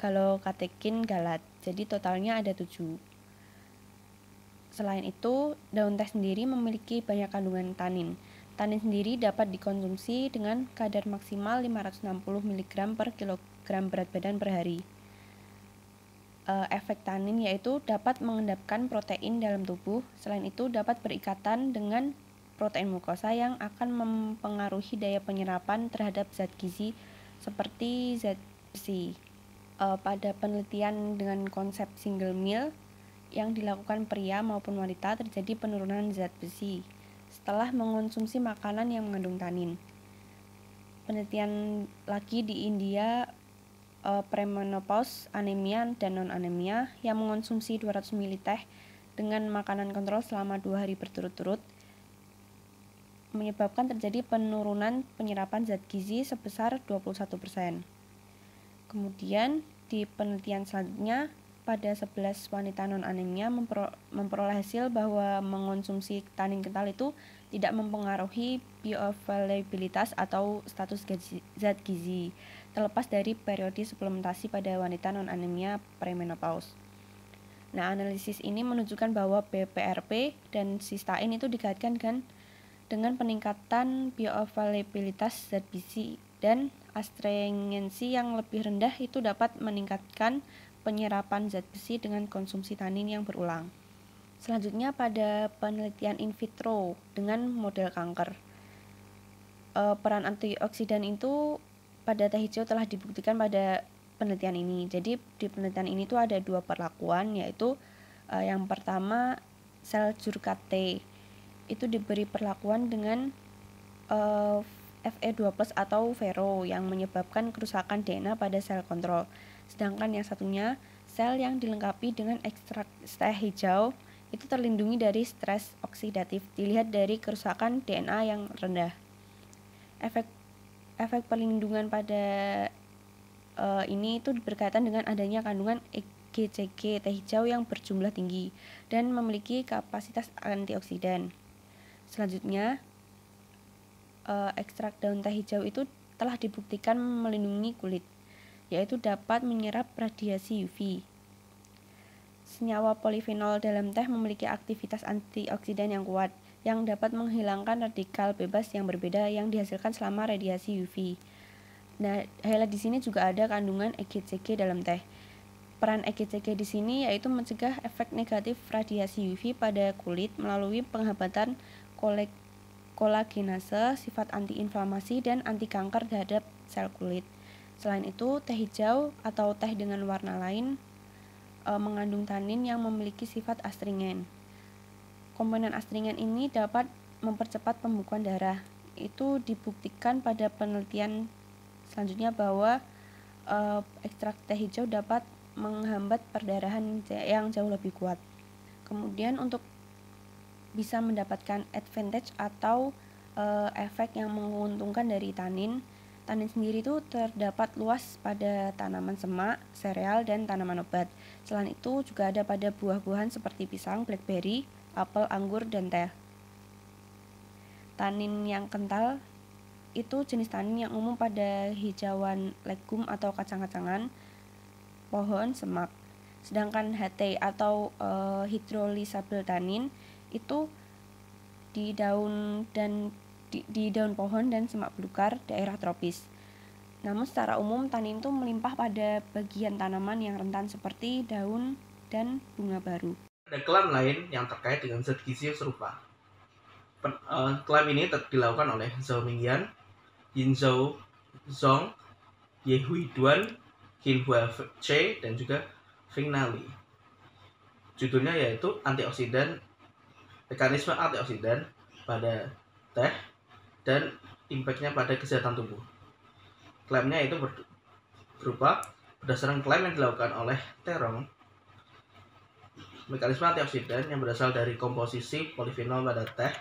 galokatekin galat. Jadi totalnya ada tujuh. Selain itu, daun teh sendiri memiliki banyak kandungan tanin. Tanin sendiri dapat dikonsumsi dengan kadar maksimal 560 mg per kilogram gram berat badan per hari. E, efek tanin yaitu dapat mengendapkan protein dalam tubuh. Selain itu dapat berikatan dengan protein mukosa yang akan mempengaruhi daya penyerapan terhadap zat gizi seperti zat besi. E, pada penelitian dengan konsep single meal yang dilakukan pria maupun wanita terjadi penurunan zat besi setelah mengonsumsi makanan yang mengandung tanin penelitian lagi di India uh, premenopause, anemia, dan non-anemia yang mengonsumsi 200 ml teh dengan makanan kontrol selama dua hari berturut-turut menyebabkan terjadi penurunan penyerapan zat gizi sebesar 21%. Kemudian, di penelitian selanjutnya, pada 11 wanita non-anemia memperoleh hasil bahwa mengonsumsi tanin kental itu tidak mempengaruhi bioavailabilitas atau status zat gizi terlepas dari periode suplementasi pada wanita non-anemia premenopause. Nah, analisis ini menunjukkan bahwa BPRP dan sistain itu dikaitkan dengan, dengan peningkatan bioavailabilitas zat besi dan astringensi yang lebih rendah itu dapat meningkatkan penyerapan zat besi dengan konsumsi tanin yang berulang. Selanjutnya pada penelitian in vitro dengan model kanker. Eh, peran antioksidan itu pada teh hijau telah dibuktikan pada penelitian ini. Jadi di penelitian ini tuh ada dua perlakuan yaitu uh, yang pertama sel jurkate itu diberi perlakuan dengan uh, eh, Fe2+ atau Vero yang menyebabkan kerusakan DNA pada sel kontrol. Sedangkan yang satunya, sel yang dilengkapi dengan ekstrak teh hijau itu terlindungi dari stres oksidatif dilihat dari kerusakan DNA yang rendah. Efek efek perlindungan pada uh, ini itu berkaitan dengan adanya kandungan EGCG teh hijau yang berjumlah tinggi dan memiliki kapasitas antioksidan. Selanjutnya, uh, ekstrak daun teh hijau itu telah dibuktikan melindungi kulit, yaitu dapat menyerap radiasi UV. Senyawa polifenol dalam teh memiliki aktivitas antioksidan yang kuat, yang dapat menghilangkan radikal bebas yang berbeda yang dihasilkan selama radiasi UV. Nah, highlight di sini juga ada kandungan EGCG dalam teh. Peran EGCG di sini yaitu mencegah efek negatif radiasi UV pada kulit melalui penghambatan kolagenase, sifat antiinflamasi dan anti kanker terhadap sel kulit. Selain itu, teh hijau atau teh dengan warna lain e, mengandung tanin yang memiliki sifat astringen. Komponen astringen ini dapat mempercepat pembukuan darah. Itu dibuktikan pada penelitian selanjutnya bahwa e, ekstrak teh hijau dapat menghambat perdarahan yang jauh lebih kuat. Kemudian untuk bisa mendapatkan advantage atau e, efek yang menguntungkan dari tanin. Tanin sendiri itu terdapat luas pada tanaman semak, sereal, dan tanaman obat. Selain itu juga ada pada buah-buahan seperti pisang, blackberry, apel, anggur, dan teh. Tanin yang kental itu jenis tanin yang umum pada hijauan legum atau kacang-kacangan, pohon, semak. Sedangkan HT atau e, eh, hidrolisabel tanin itu di daun dan di, di daun pohon dan semak belukar daerah tropis. Namun secara umum tanin itu melimpah pada bagian tanaman yang rentan seperti daun dan bunga baru. Ada klaim lain yang terkait dengan zat gizi serupa. Pen, uh, eh, klaim ini dilakukan oleh Zhao Mingyan, Yin Zhou Zong, Ye Hui Duan, Qin Hua Che, dan juga Feng Nali. Judulnya yaitu antioksidan, mekanisme antioksidan pada teh, dan impactnya pada kesehatan tubuh. Klaimnya itu berupa berdasarkan klaim yang dilakukan oleh Terong Mekanisme antioksidan yang berasal dari komposisi polifenol pada teh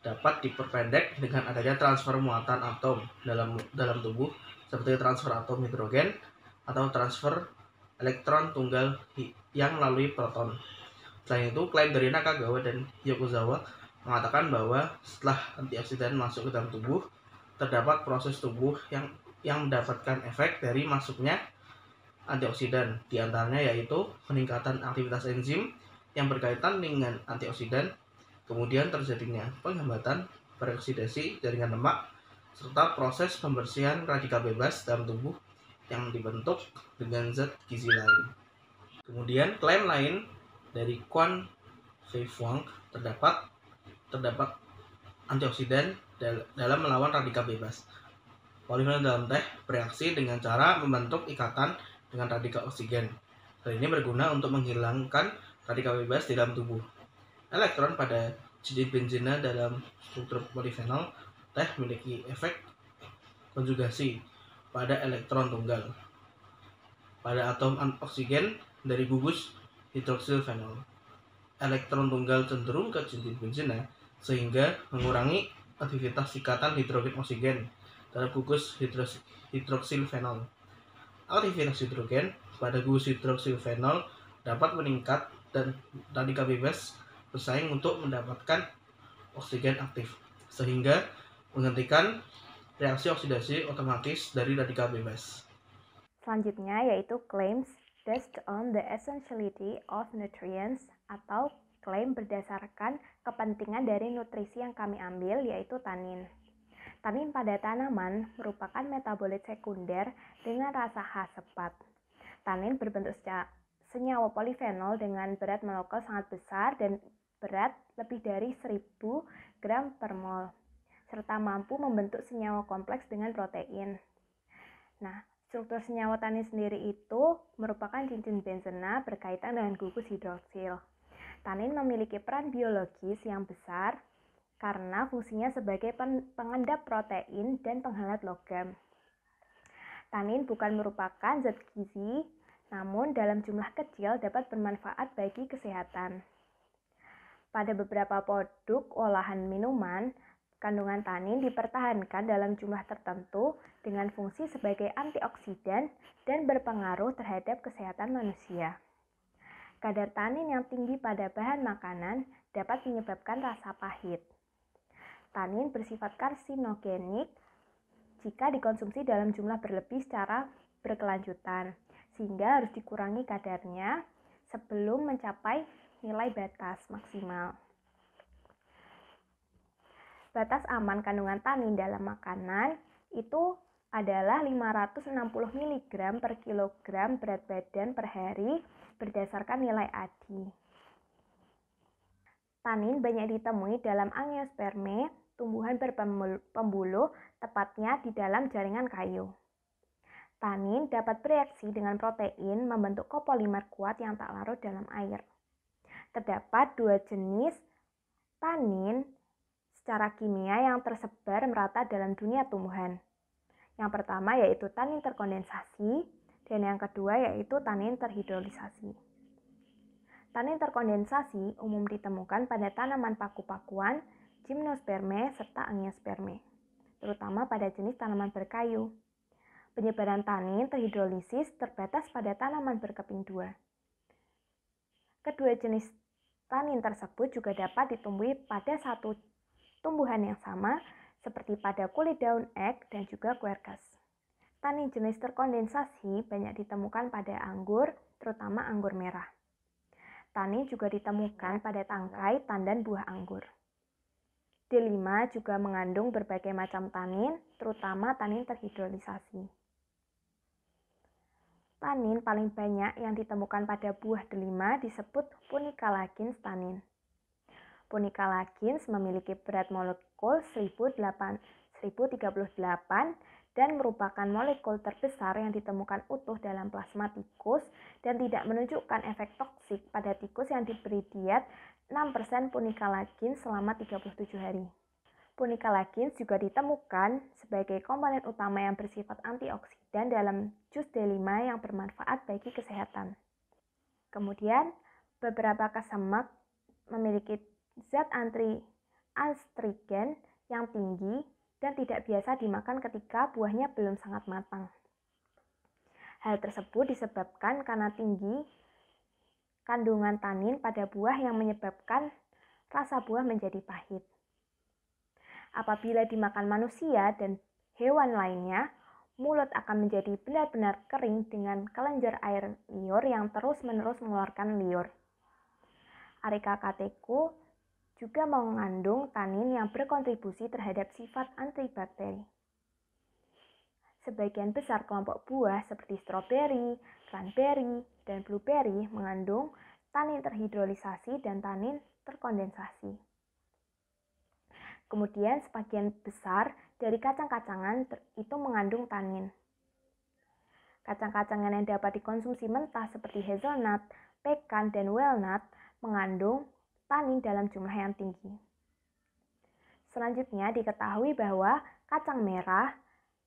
dapat diperpendek dengan adanya transfer muatan atom dalam dalam tubuh seperti transfer atom hidrogen atau transfer elektron tunggal yang melalui proton. Selain itu, klaim dari Nakagawa dan Yokozawa mengatakan bahwa setelah antioksidan masuk ke dalam tubuh, terdapat proses tubuh yang yang mendapatkan efek dari masuknya antioksidan. Di antaranya yaitu peningkatan aktivitas enzim yang berkaitan dengan antioksidan, kemudian terjadinya penghambatan peroksidasi jaringan lemak serta proses pembersihan radikal bebas dalam tubuh yang dibentuk dengan zat gizi lain. Kemudian klaim lain dari Kwan Feifeng terdapat terdapat antioksidan dalam melawan radikal bebas. Polifenol dalam teh bereaksi dengan cara membentuk ikatan dengan radikal oksigen. Hal ini berguna untuk menghilangkan radikal bebas di dalam tubuh. Elektron pada jadi benzena dalam struktur polifenol teh memiliki efek konjugasi pada elektron tunggal pada atom oksigen dari gugus hidroksil fenol. Elektron tunggal cenderung ke jentil benzena sehingga mengurangi aktivitas ikatan hidrogen oksigen dalam gugus hidroksil fenol hidrogen pada gusi hidroksilfenol dapat meningkat dan radikal bebas bersaing untuk mendapatkan oksigen aktif sehingga menghentikan reaksi oksidasi otomatis dari radikal bebas. Selanjutnya yaitu claims based on the essentiality of nutrients atau klaim berdasarkan kepentingan dari nutrisi yang kami ambil yaitu tanin. Tanin pada tanaman merupakan metabolit sekunder dengan rasa khas sepat. Tanin berbentuk senyawa polifenol dengan berat molekul sangat besar dan berat lebih dari 1000 gram per mol, serta mampu membentuk senyawa kompleks dengan protein. Nah, struktur senyawa tanin sendiri itu merupakan cincin benzena berkaitan dengan gugus hidroksil. Tanin memiliki peran biologis yang besar karena fungsinya sebagai pengendap protein dan penghalat logam. Tanin bukan merupakan zat gizi, namun dalam jumlah kecil dapat bermanfaat bagi kesehatan. Pada beberapa produk olahan minuman, kandungan tanin dipertahankan dalam jumlah tertentu dengan fungsi sebagai antioksidan dan berpengaruh terhadap kesehatan manusia. Kadar tanin yang tinggi pada bahan makanan dapat menyebabkan rasa pahit. Tanin bersifat karsinogenik jika dikonsumsi dalam jumlah berlebih secara berkelanjutan, sehingga harus dikurangi kadarnya sebelum mencapai nilai batas maksimal. Batas aman kandungan tanin dalam makanan itu adalah 560 mg per kilogram berat badan per hari berdasarkan nilai ADI. Tanin banyak ditemui dalam angiosperme, tumbuhan berpembuluh, tepatnya di dalam jaringan kayu. Tanin dapat bereaksi dengan protein membentuk kopolimer kuat yang tak larut dalam air. Terdapat dua jenis tanin secara kimia yang tersebar merata dalam dunia tumbuhan. Yang pertama yaitu tanin terkondensasi dan yang kedua yaitu tanin terhidrolisasi. Tanin terkondensasi umum ditemukan pada tanaman paku-pakuan, gymnosperme serta angiosperme, terutama pada jenis tanaman berkayu. Penyebaran tanin terhidrolisis terbatas pada tanaman berkeping dua. Kedua jenis tanin tersebut juga dapat ditumbuhi pada satu tumbuhan yang sama seperti pada kulit daun ek dan juga kuerkas. Tanin jenis terkondensasi banyak ditemukan pada anggur, terutama anggur merah. Tanin juga ditemukan pada tangkai tandan buah anggur. D5 juga mengandung berbagai macam tanin, terutama tanin terhidrolisasi. Tanin paling banyak yang ditemukan pada buah delima disebut punicalagins tanin. Punicalagins memiliki berat molekul 1038 dan merupakan molekul terbesar yang ditemukan utuh dalam plasma tikus dan tidak menunjukkan efek toksik pada tikus yang diberi diet 6% punika lakin selama 37 hari. Punika lakin juga ditemukan sebagai komponen utama yang bersifat antioksidan dalam jus delima yang bermanfaat bagi kesehatan. Kemudian, beberapa kesemak memiliki zat antri astrigen yang tinggi dan tidak biasa dimakan ketika buahnya belum sangat matang. Hal tersebut disebabkan karena tinggi kandungan tanin pada buah yang menyebabkan rasa buah menjadi pahit. Apabila dimakan manusia dan hewan lainnya, mulut akan menjadi benar-benar kering dengan kelenjar air liur yang terus-menerus mengeluarkan liur. Areca kateku juga mengandung tanin yang berkontribusi terhadap sifat antibakteri. Sebagian besar kelompok buah seperti stroberi, cranberry, dan blueberry mengandung tanin terhidrolisasi dan tanin terkondensasi. Kemudian sebagian besar dari kacang-kacangan itu mengandung tanin. Kacang-kacangan yang dapat dikonsumsi mentah seperti hazelnut, pekan, dan walnut mengandung tanin dalam jumlah yang tinggi. Selanjutnya diketahui bahwa kacang merah,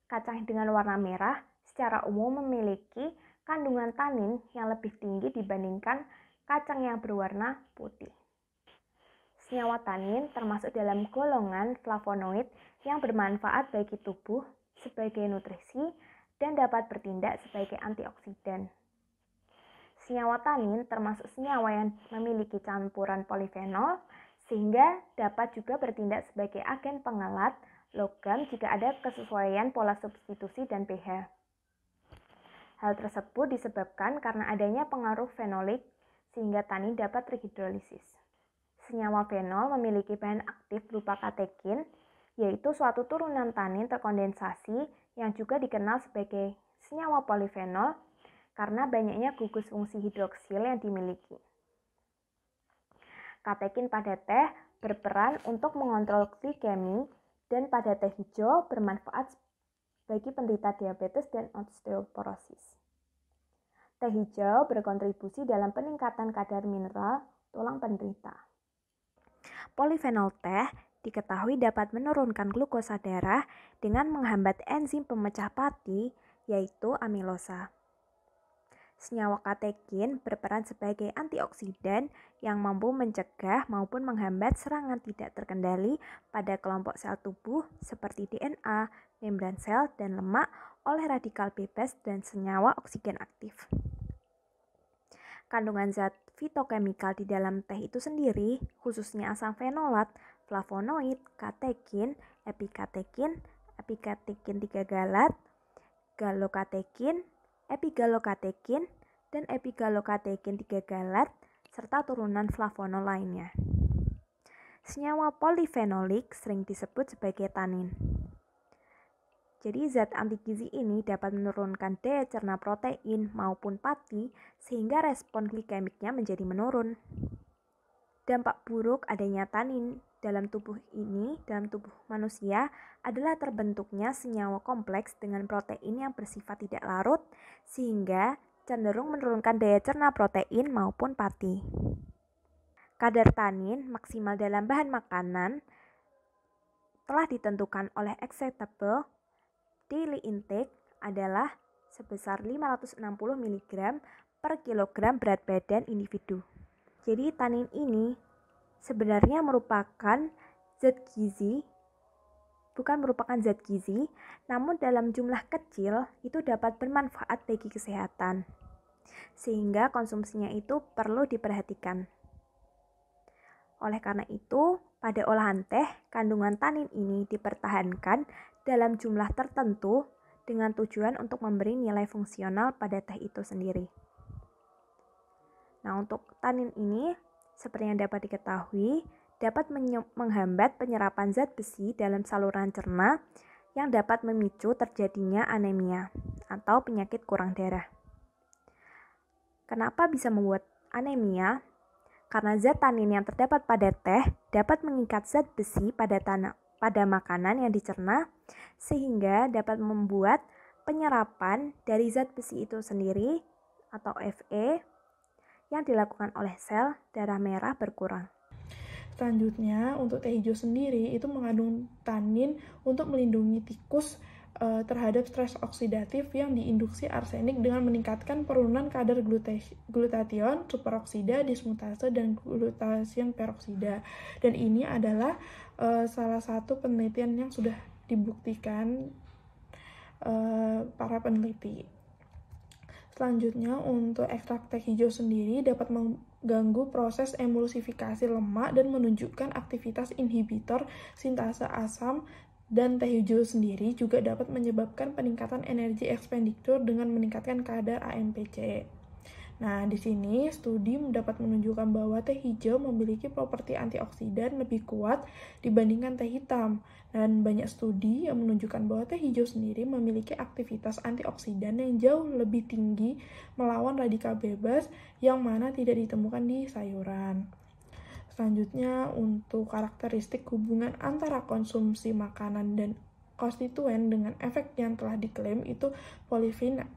kacang dengan warna merah secara umum memiliki kandungan tanin yang lebih tinggi dibandingkan kacang yang berwarna putih. Senyawa tanin termasuk dalam golongan flavonoid yang bermanfaat bagi tubuh sebagai nutrisi dan dapat bertindak sebagai antioksidan. Senyawa tanin termasuk senyawa yang memiliki campuran polifenol sehingga dapat juga bertindak sebagai agen pengalat logam jika ada kesesuaian pola substitusi dan pH. Hal tersebut disebabkan karena adanya pengaruh fenolik sehingga tanin dapat terhidrolisis. Senyawa fenol memiliki bahan aktif berupa katekin, yaitu suatu turunan tanin terkondensasi yang juga dikenal sebagai senyawa polifenol karena banyaknya gugus fungsi hidroksil yang dimiliki. Katekin pada teh berperan untuk mengontrol glikemi dan pada teh hijau bermanfaat bagi penderita diabetes dan osteoporosis. Teh hijau berkontribusi dalam peningkatan kadar mineral tulang penderita. Polifenol teh diketahui dapat menurunkan glukosa darah dengan menghambat enzim pemecah pati, yaitu amilosa. Senyawa katekin berperan sebagai antioksidan yang mampu mencegah maupun menghambat serangan tidak terkendali pada kelompok sel tubuh seperti DNA, membran sel, dan lemak oleh radikal bebas dan senyawa oksigen aktif. Kandungan zat fitokemikal di dalam teh itu sendiri, khususnya asam fenolat, flavonoid, katekin, epikatekin, epikatekin 3 galat, galokatekin, epigalokatekin, dan epigalokatekin 3 galat, serta turunan flavonol lainnya. Senyawa polifenolik sering disebut sebagai tanin. Jadi zat anti gizi ini dapat menurunkan daya cerna protein maupun pati sehingga respon glikemiknya menjadi menurun. Dampak buruk adanya tanin dalam tubuh ini, dalam tubuh manusia, adalah terbentuknya senyawa kompleks dengan protein yang bersifat tidak larut, sehingga cenderung menurunkan daya cerna protein maupun pati. Kadar tanin maksimal dalam bahan makanan telah ditentukan oleh acceptable daily intake adalah sebesar 560 mg per kilogram berat badan individu. Jadi tanin ini sebenarnya merupakan zat gizi bukan merupakan zat gizi, namun dalam jumlah kecil itu dapat bermanfaat bagi kesehatan. Sehingga konsumsinya itu perlu diperhatikan. Oleh karena itu, pada olahan teh, kandungan tanin ini dipertahankan dalam jumlah tertentu dengan tujuan untuk memberi nilai fungsional pada teh itu sendiri. Nah, untuk tanin ini seperti yang dapat diketahui, dapat menghambat penyerapan zat besi dalam saluran cerna yang dapat memicu terjadinya anemia atau penyakit kurang darah. Kenapa bisa membuat anemia? Karena zat tanin yang terdapat pada teh dapat mengikat zat besi pada tanah pada makanan yang dicerna sehingga dapat membuat penyerapan dari zat besi itu sendiri atau Fe yang dilakukan oleh sel darah merah berkurang. Selanjutnya, untuk teh hijau sendiri itu mengandung tanin untuk melindungi tikus e, terhadap stres oksidatif yang diinduksi arsenik dengan meningkatkan penurunan kadar glutathione, superoksida, dismutase, dan glutathione peroksida. Dan ini adalah e, salah satu penelitian yang sudah dibuktikan e, para peneliti. Selanjutnya, untuk ekstrak teh hijau sendiri dapat mengganggu proses emulsifikasi lemak dan menunjukkan aktivitas inhibitor sintase asam dan teh hijau sendiri juga dapat menyebabkan peningkatan energi expenditure dengan meningkatkan kadar AMPC. Nah, di sini studi mendapat menunjukkan bahwa teh hijau memiliki properti antioksidan lebih kuat dibandingkan teh hitam. Dan banyak studi yang menunjukkan bahwa teh hijau sendiri memiliki aktivitas antioksidan yang jauh lebih tinggi melawan radikal bebas yang mana tidak ditemukan di sayuran. Selanjutnya, untuk karakteristik hubungan antara konsumsi makanan dan konstituen dengan efek yang telah diklaim itu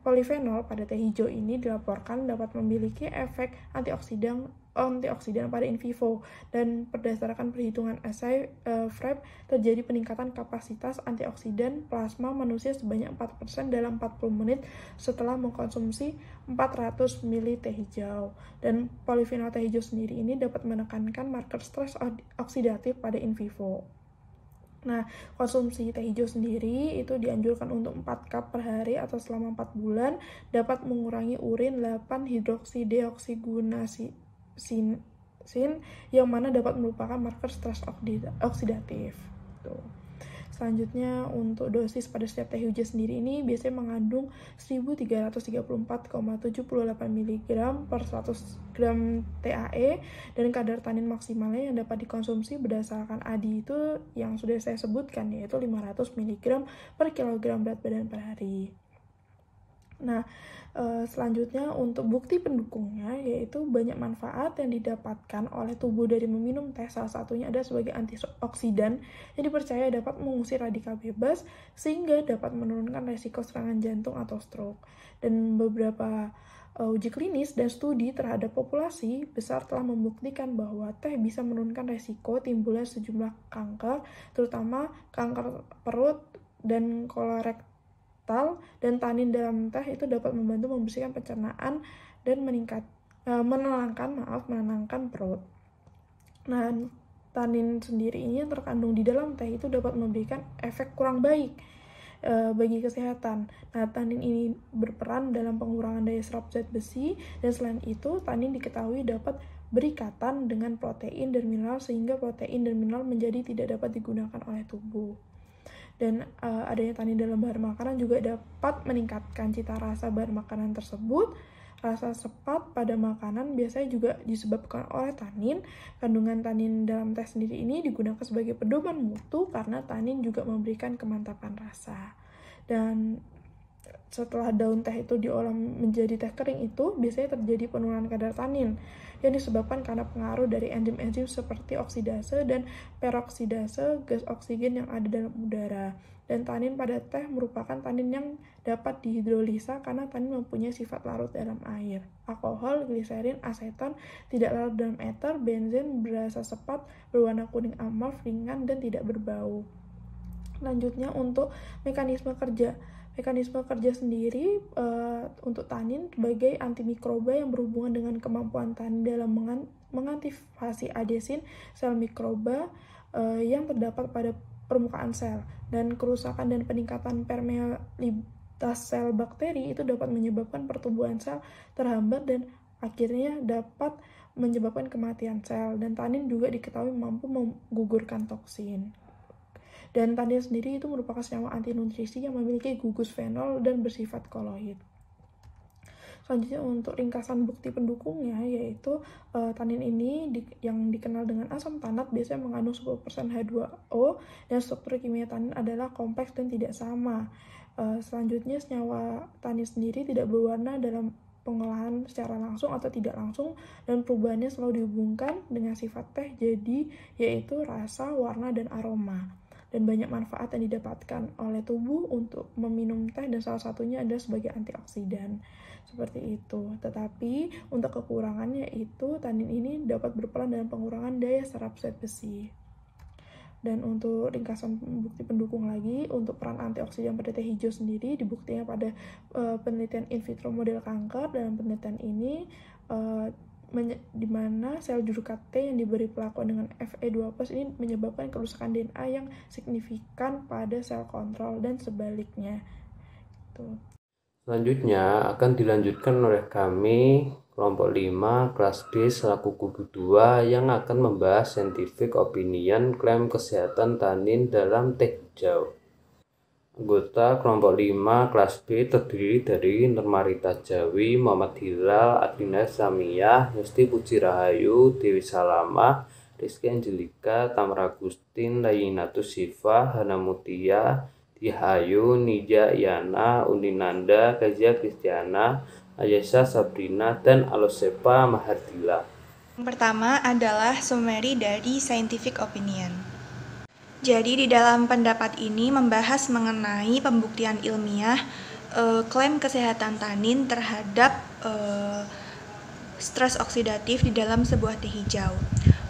polifenol pada teh hijau ini dilaporkan dapat memiliki efek antioksidan antioksidan pada in vivo dan berdasarkan perhitungan assay uh, eh, FREP terjadi peningkatan kapasitas antioksidan plasma manusia sebanyak 4% dalam 40 menit setelah mengkonsumsi 400 ml teh hijau dan polifenol teh hijau sendiri ini dapat menekankan marker stres oksidatif pada in vivo. Nah, konsumsi teh hijau sendiri itu dianjurkan untuk 4 cup per hari atau selama 4 bulan dapat mengurangi urin 8 hidroksideoksigunasin sin yang mana dapat merupakan marker stres oksidatif. Tuh. Selanjutnya untuk dosis pada setiap teh hujan sendiri ini biasanya mengandung 1334,78 mg per 100 gram TAE dan kadar tanin maksimalnya yang dapat dikonsumsi berdasarkan ADI itu yang sudah saya sebutkan yaitu 500 mg per kilogram berat badan per hari. Nah, eh, selanjutnya untuk bukti pendukungnya yaitu banyak manfaat yang didapatkan oleh tubuh dari meminum teh. Salah satunya ada sebagai antioksidan yang dipercaya dapat mengusir radikal bebas sehingga dapat menurunkan resiko serangan jantung atau stroke. Dan beberapa eh, uji klinis dan studi terhadap populasi besar telah membuktikan bahwa teh bisa menurunkan resiko timbulnya sejumlah kanker, terutama kanker perut dan kolorektal tal dan tanin dalam teh itu dapat membantu membersihkan pencernaan dan meningkat e, menenangkan maaf menenangkan perut. Nah, tanin sendiri ini yang terkandung di dalam teh itu dapat memberikan efek kurang baik e, bagi kesehatan. Nah, tanin ini berperan dalam pengurangan daya serap zat besi dan selain itu tanin diketahui dapat berikatan dengan protein dan mineral sehingga protein dan mineral menjadi tidak dapat digunakan oleh tubuh dan uh, adanya tanin dalam bahan makanan juga dapat meningkatkan cita rasa bahan makanan tersebut. Rasa sepat pada makanan biasanya juga disebabkan oleh tanin. Kandungan tanin dalam teh sendiri ini digunakan sebagai pedoman mutu karena tanin juga memberikan kemantapan rasa. Dan setelah daun teh itu diolah menjadi teh kering itu biasanya terjadi penurunan kadar tanin yang disebabkan karena pengaruh dari enzim-enzim seperti oksidase dan peroksidase gas oksigen yang ada dalam udara. Dan tanin pada teh merupakan tanin yang dapat dihidrolisa karena tanin mempunyai sifat larut dalam air. Alkohol, gliserin, aseton tidak larut dalam eter, benzen berasa sepat, berwarna kuning amorf, ringan, dan tidak berbau. Lanjutnya untuk mekanisme kerja mekanisme kerja sendiri uh, untuk tanin sebagai antimikroba yang berhubungan dengan kemampuan tanin dalam mengantisipasi adesin sel mikroba uh, yang terdapat pada permukaan sel dan kerusakan dan peningkatan permeabilitas sel bakteri itu dapat menyebabkan pertumbuhan sel terhambat dan akhirnya dapat menyebabkan kematian sel dan tanin juga diketahui mampu menggugurkan toksin. Dan tanin sendiri itu merupakan senyawa anti nutrisi yang memiliki gugus fenol dan bersifat koloid. Selanjutnya untuk ringkasan bukti pendukungnya yaitu uh, tanin ini di, yang dikenal dengan asam tanat biasanya mengandung 10% H2O dan struktur kimia tanin adalah kompleks dan tidak sama. Uh, selanjutnya senyawa tanin sendiri tidak berwarna dalam pengolahan secara langsung atau tidak langsung dan perubahannya selalu dihubungkan dengan sifat teh jadi yaitu rasa, warna, dan aroma dan banyak manfaat yang didapatkan oleh tubuh untuk meminum teh dan salah satunya ada sebagai antioksidan seperti itu. Tetapi untuk kekurangannya itu tanin ini dapat berperan dalam pengurangan daya serap zat besi. Dan untuk ringkasan bukti pendukung lagi, untuk peran antioksidan pada teh hijau sendiri dibuktinya pada uh, penelitian in vitro model kanker. Dalam penelitian ini, uh, di mana sel juru T yang diberi pelakuan dengan Fe2+ ini menyebabkan kerusakan DNA yang signifikan pada sel kontrol dan sebaliknya. Itu. Selanjutnya akan dilanjutkan oleh kami kelompok 5 kelas D selaku kubu 2 yang akan membahas scientific opinion klaim kesehatan tanin dalam teh hijau. Anggota kelompok 5 kelas B terdiri dari Nurmarita Jawi, Muhammad Hilal, Adina Samiyah, Yusti Puji Rahayu, Dewi Salama, Rizky Angelika, Tamra Gustin, Layinatu Siva, Hana Mutia, Dihayu, Nija Yana, Undinanda, Kajia Kristiana, Ayesha Sabrina, dan Alosepa Mahardila. Yang pertama adalah summary dari scientific opinion. Jadi di dalam pendapat ini membahas mengenai pembuktian ilmiah e, klaim kesehatan tanin terhadap e, stres oksidatif di dalam sebuah teh hijau.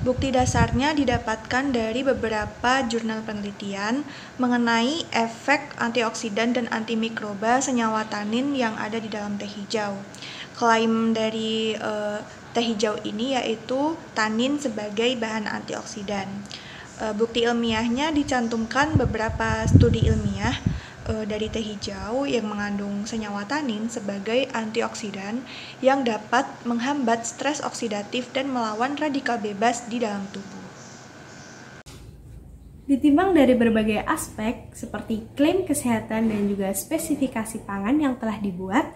Bukti dasarnya didapatkan dari beberapa jurnal penelitian mengenai efek antioksidan dan antimikroba senyawa tanin yang ada di dalam teh hijau. Klaim dari e, teh hijau ini yaitu tanin sebagai bahan antioksidan. Eh, bukti ilmiahnya dicantumkan beberapa studi ilmiah e, dari teh hijau yang mengandung senyawa tanin sebagai antioksidan yang dapat menghambat stres oksidatif dan melawan radikal bebas di dalam tubuh. Ditimbang dari berbagai aspek seperti klaim kesehatan dan juga spesifikasi pangan yang telah dibuat,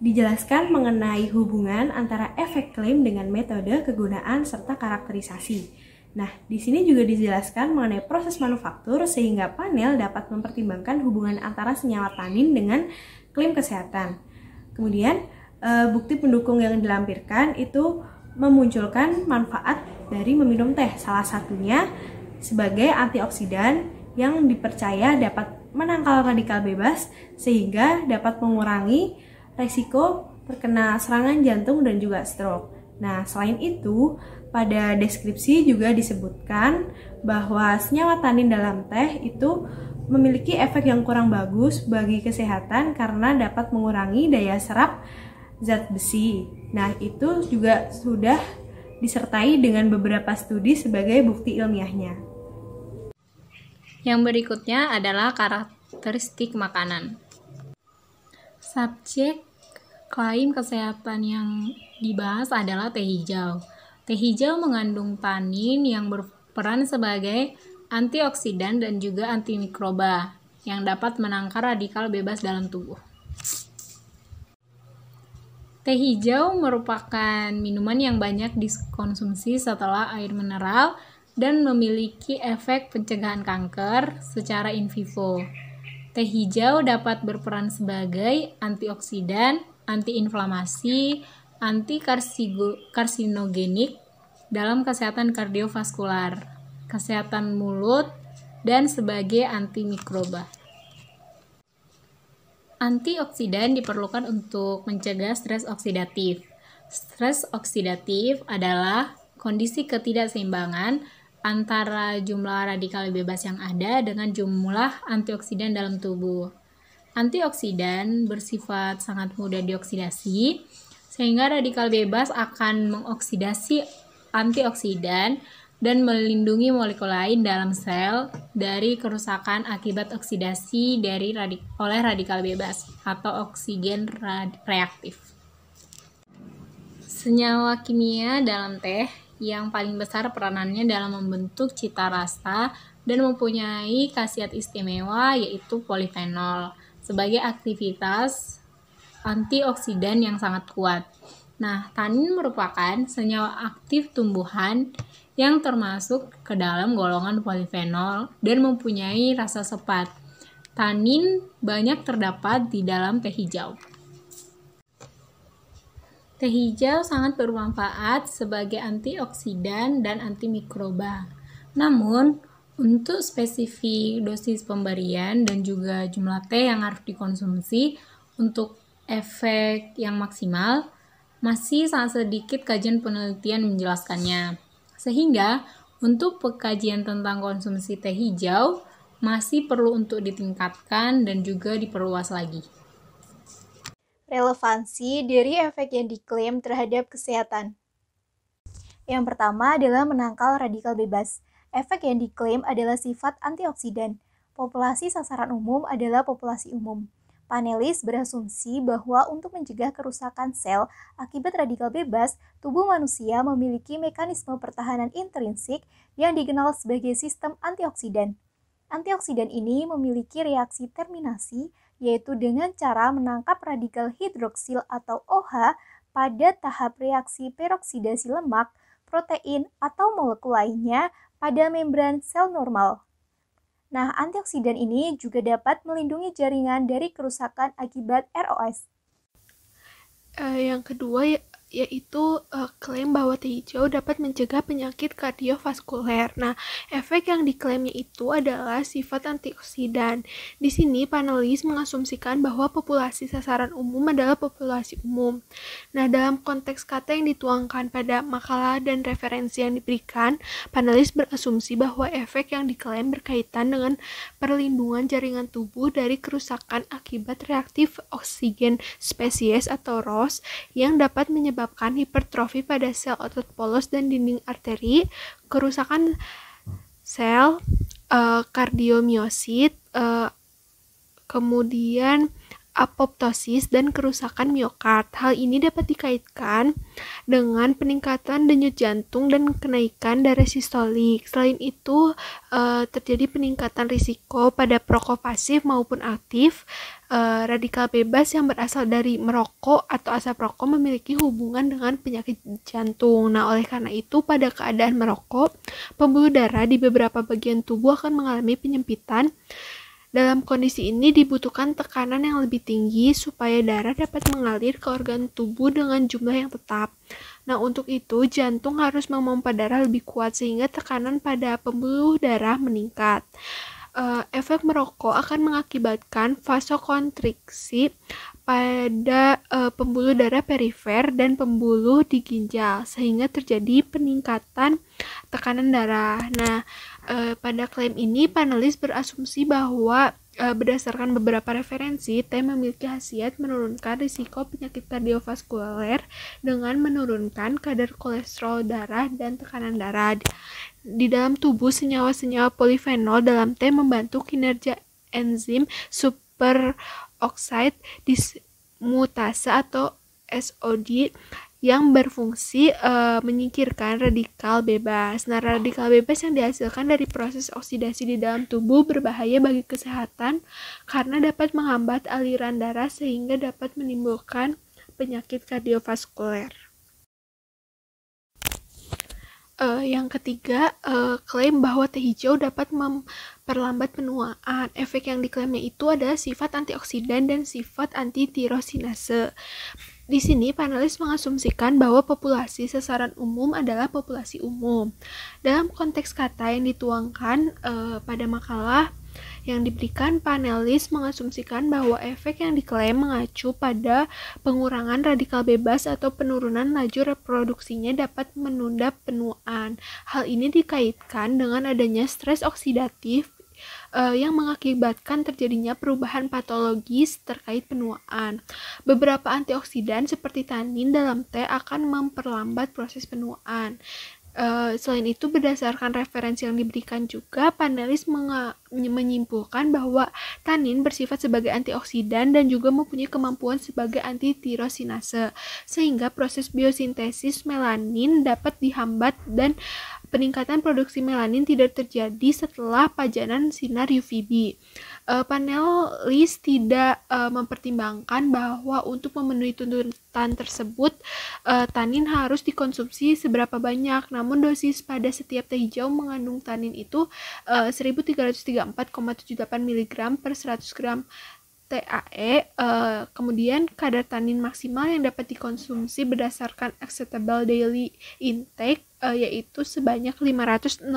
dijelaskan mengenai hubungan antara efek klaim dengan metode kegunaan serta karakterisasi. Nah, di sini juga dijelaskan mengenai proses manufaktur sehingga panel dapat mempertimbangkan hubungan antara senyawa tanin dengan klaim kesehatan. Kemudian, eh, bukti pendukung yang dilampirkan itu memunculkan manfaat dari meminum teh, salah satunya sebagai antioksidan yang dipercaya dapat menangkal radikal bebas sehingga dapat mengurangi resiko terkena serangan jantung dan juga stroke. Nah, selain itu, pada deskripsi juga disebutkan bahwa senyawa tanin dalam teh itu memiliki efek yang kurang bagus bagi kesehatan karena dapat mengurangi daya serap zat besi. Nah, itu juga sudah disertai dengan beberapa studi sebagai bukti ilmiahnya. Yang berikutnya adalah karakteristik makanan. Subjek klaim kesehatan yang dibahas adalah teh hijau. Teh hijau mengandung tanin yang berperan sebagai antioksidan dan juga antimikroba yang dapat menangkal radikal bebas dalam tubuh. Teh hijau merupakan minuman yang banyak dikonsumsi setelah air mineral dan memiliki efek pencegahan kanker secara in vivo. Teh hijau dapat berperan sebagai antioksidan, antiinflamasi, antikarsinogenik dalam kesehatan kardiovaskular, kesehatan mulut, dan sebagai antimikroba. Antioksidan diperlukan untuk mencegah stres oksidatif. Stres oksidatif adalah kondisi ketidakseimbangan antara jumlah radikal bebas yang ada dengan jumlah antioksidan dalam tubuh. Antioksidan bersifat sangat mudah dioksidasi, sehingga radikal bebas akan mengoksidasi antioksidan dan melindungi molekul lain dalam sel dari kerusakan akibat oksidasi dari radik oleh radikal bebas atau oksigen reaktif. Senyawa kimia dalam teh yang paling besar peranannya dalam membentuk cita rasa dan mempunyai khasiat istimewa yaitu polifenol sebagai aktivitas antioksidan yang sangat kuat. Nah, tanin merupakan senyawa aktif tumbuhan yang termasuk ke dalam golongan polifenol dan mempunyai rasa sepat. Tanin banyak terdapat di dalam teh hijau. Teh hijau sangat bermanfaat sebagai antioksidan dan antimikroba. Namun, untuk spesifik dosis pemberian dan juga jumlah teh yang harus dikonsumsi untuk efek yang maksimal, masih sangat sedikit kajian penelitian menjelaskannya. Sehingga, untuk pekajian tentang konsumsi teh hijau masih perlu untuk ditingkatkan dan juga diperluas lagi. Relevansi dari efek yang diklaim terhadap kesehatan. Yang pertama adalah menangkal radikal bebas. Efek yang diklaim adalah sifat antioksidan. Populasi sasaran umum adalah populasi umum. Panelis berasumsi bahwa untuk mencegah kerusakan sel akibat radikal bebas, tubuh manusia memiliki mekanisme pertahanan intrinsik yang dikenal sebagai sistem antioksidan. Antioksidan ini memiliki reaksi terminasi, yaitu dengan cara menangkap radikal hidroksil atau OH pada tahap reaksi peroksidasi lemak, protein, atau molekul lainnya pada membran sel normal. Nah, antioksidan ini juga dapat melindungi jaringan dari kerusakan akibat ROS. Uh, eh, yang kedua ya, yaitu uh, klaim bahwa teh hijau dapat mencegah penyakit kardiovaskuler. Nah, efek yang diklaimnya itu adalah sifat antioksidan. Di sini panelis mengasumsikan bahwa populasi sasaran umum adalah populasi umum. Nah, dalam konteks kata yang dituangkan pada makalah dan referensi yang diberikan, panelis berasumsi bahwa efek yang diklaim berkaitan dengan perlindungan jaringan tubuh dari kerusakan akibat reaktif oksigen spesies atau ROS yang dapat menyebabkan menyebabkan hipertrofi pada sel otot polos dan dinding arteri, kerusakan sel, uh, eh, kardiomiosit, uh, eh, kemudian apoptosis dan kerusakan miokard. Hal ini dapat dikaitkan dengan peningkatan denyut jantung dan kenaikan darah sistolik. Selain itu, eh, terjadi peningkatan risiko pada prokofasif maupun aktif. Eh, radikal bebas yang berasal dari merokok atau asap rokok memiliki hubungan dengan penyakit jantung. Nah, oleh karena itu, pada keadaan merokok, pembuluh darah di beberapa bagian tubuh akan mengalami penyempitan dalam kondisi ini dibutuhkan tekanan yang lebih tinggi supaya darah dapat mengalir ke organ tubuh dengan jumlah yang tetap. Nah, untuk itu jantung harus memompa darah lebih kuat sehingga tekanan pada pembuluh darah meningkat. Uh, efek merokok akan mengakibatkan vasokontriksi pada uh, pembuluh darah perifer dan pembuluh di ginjal sehingga terjadi peningkatan tekanan darah. Nah, Eh, pada klaim ini panelis berasumsi bahwa uh, berdasarkan beberapa referensi teh memiliki khasiat menurunkan risiko penyakit kardiovaskuler dengan menurunkan kadar kolesterol darah dan tekanan darah. Di dalam tubuh senyawa-senyawa polifenol dalam teh membantu kinerja enzim superoxide dismutase atau SOD yang berfungsi uh, menyingkirkan radikal bebas. Nah, radikal bebas yang dihasilkan dari proses oksidasi di dalam tubuh berbahaya bagi kesehatan karena dapat menghambat aliran darah sehingga dapat menimbulkan penyakit kardiovaskuler. Uh, yang ketiga, uh, klaim bahwa teh hijau dapat memperlambat penuaan. Efek yang diklaimnya itu adalah sifat antioksidan dan sifat anti antitirosinase. Di sini, panelis mengasumsikan bahwa populasi sasaran umum adalah populasi umum. Dalam konteks kata yang dituangkan e, pada makalah yang diberikan, panelis mengasumsikan bahwa efek yang diklaim mengacu pada pengurangan radikal bebas atau penurunan laju reproduksinya dapat menunda penuaan. Hal ini dikaitkan dengan adanya stres oksidatif Eh, yang mengakibatkan terjadinya perubahan patologis terkait penuaan. Beberapa antioksidan seperti tanin dalam teh akan memperlambat proses penuaan. Uh, selain itu, berdasarkan referensi yang diberikan juga, panelis menyimpulkan bahwa tanin bersifat sebagai antioksidan dan juga mempunyai kemampuan sebagai antitirosinase, sehingga proses biosintesis melanin dapat dihambat dan peningkatan produksi melanin tidak terjadi setelah pajanan sinar UVB. Uh, eh, panelis tidak uh, mempertimbangkan bahwa untuk memenuhi tuntutan tersebut, uh, tanin harus dikonsumsi seberapa banyak. Namun dosis pada setiap teh hijau mengandung tanin itu uh, 1334,78 mg per 100 gram TAE, uh, eh, kemudian kadar tanin maksimal yang dapat dikonsumsi berdasarkan acceptable daily intake uh, yaitu sebanyak 560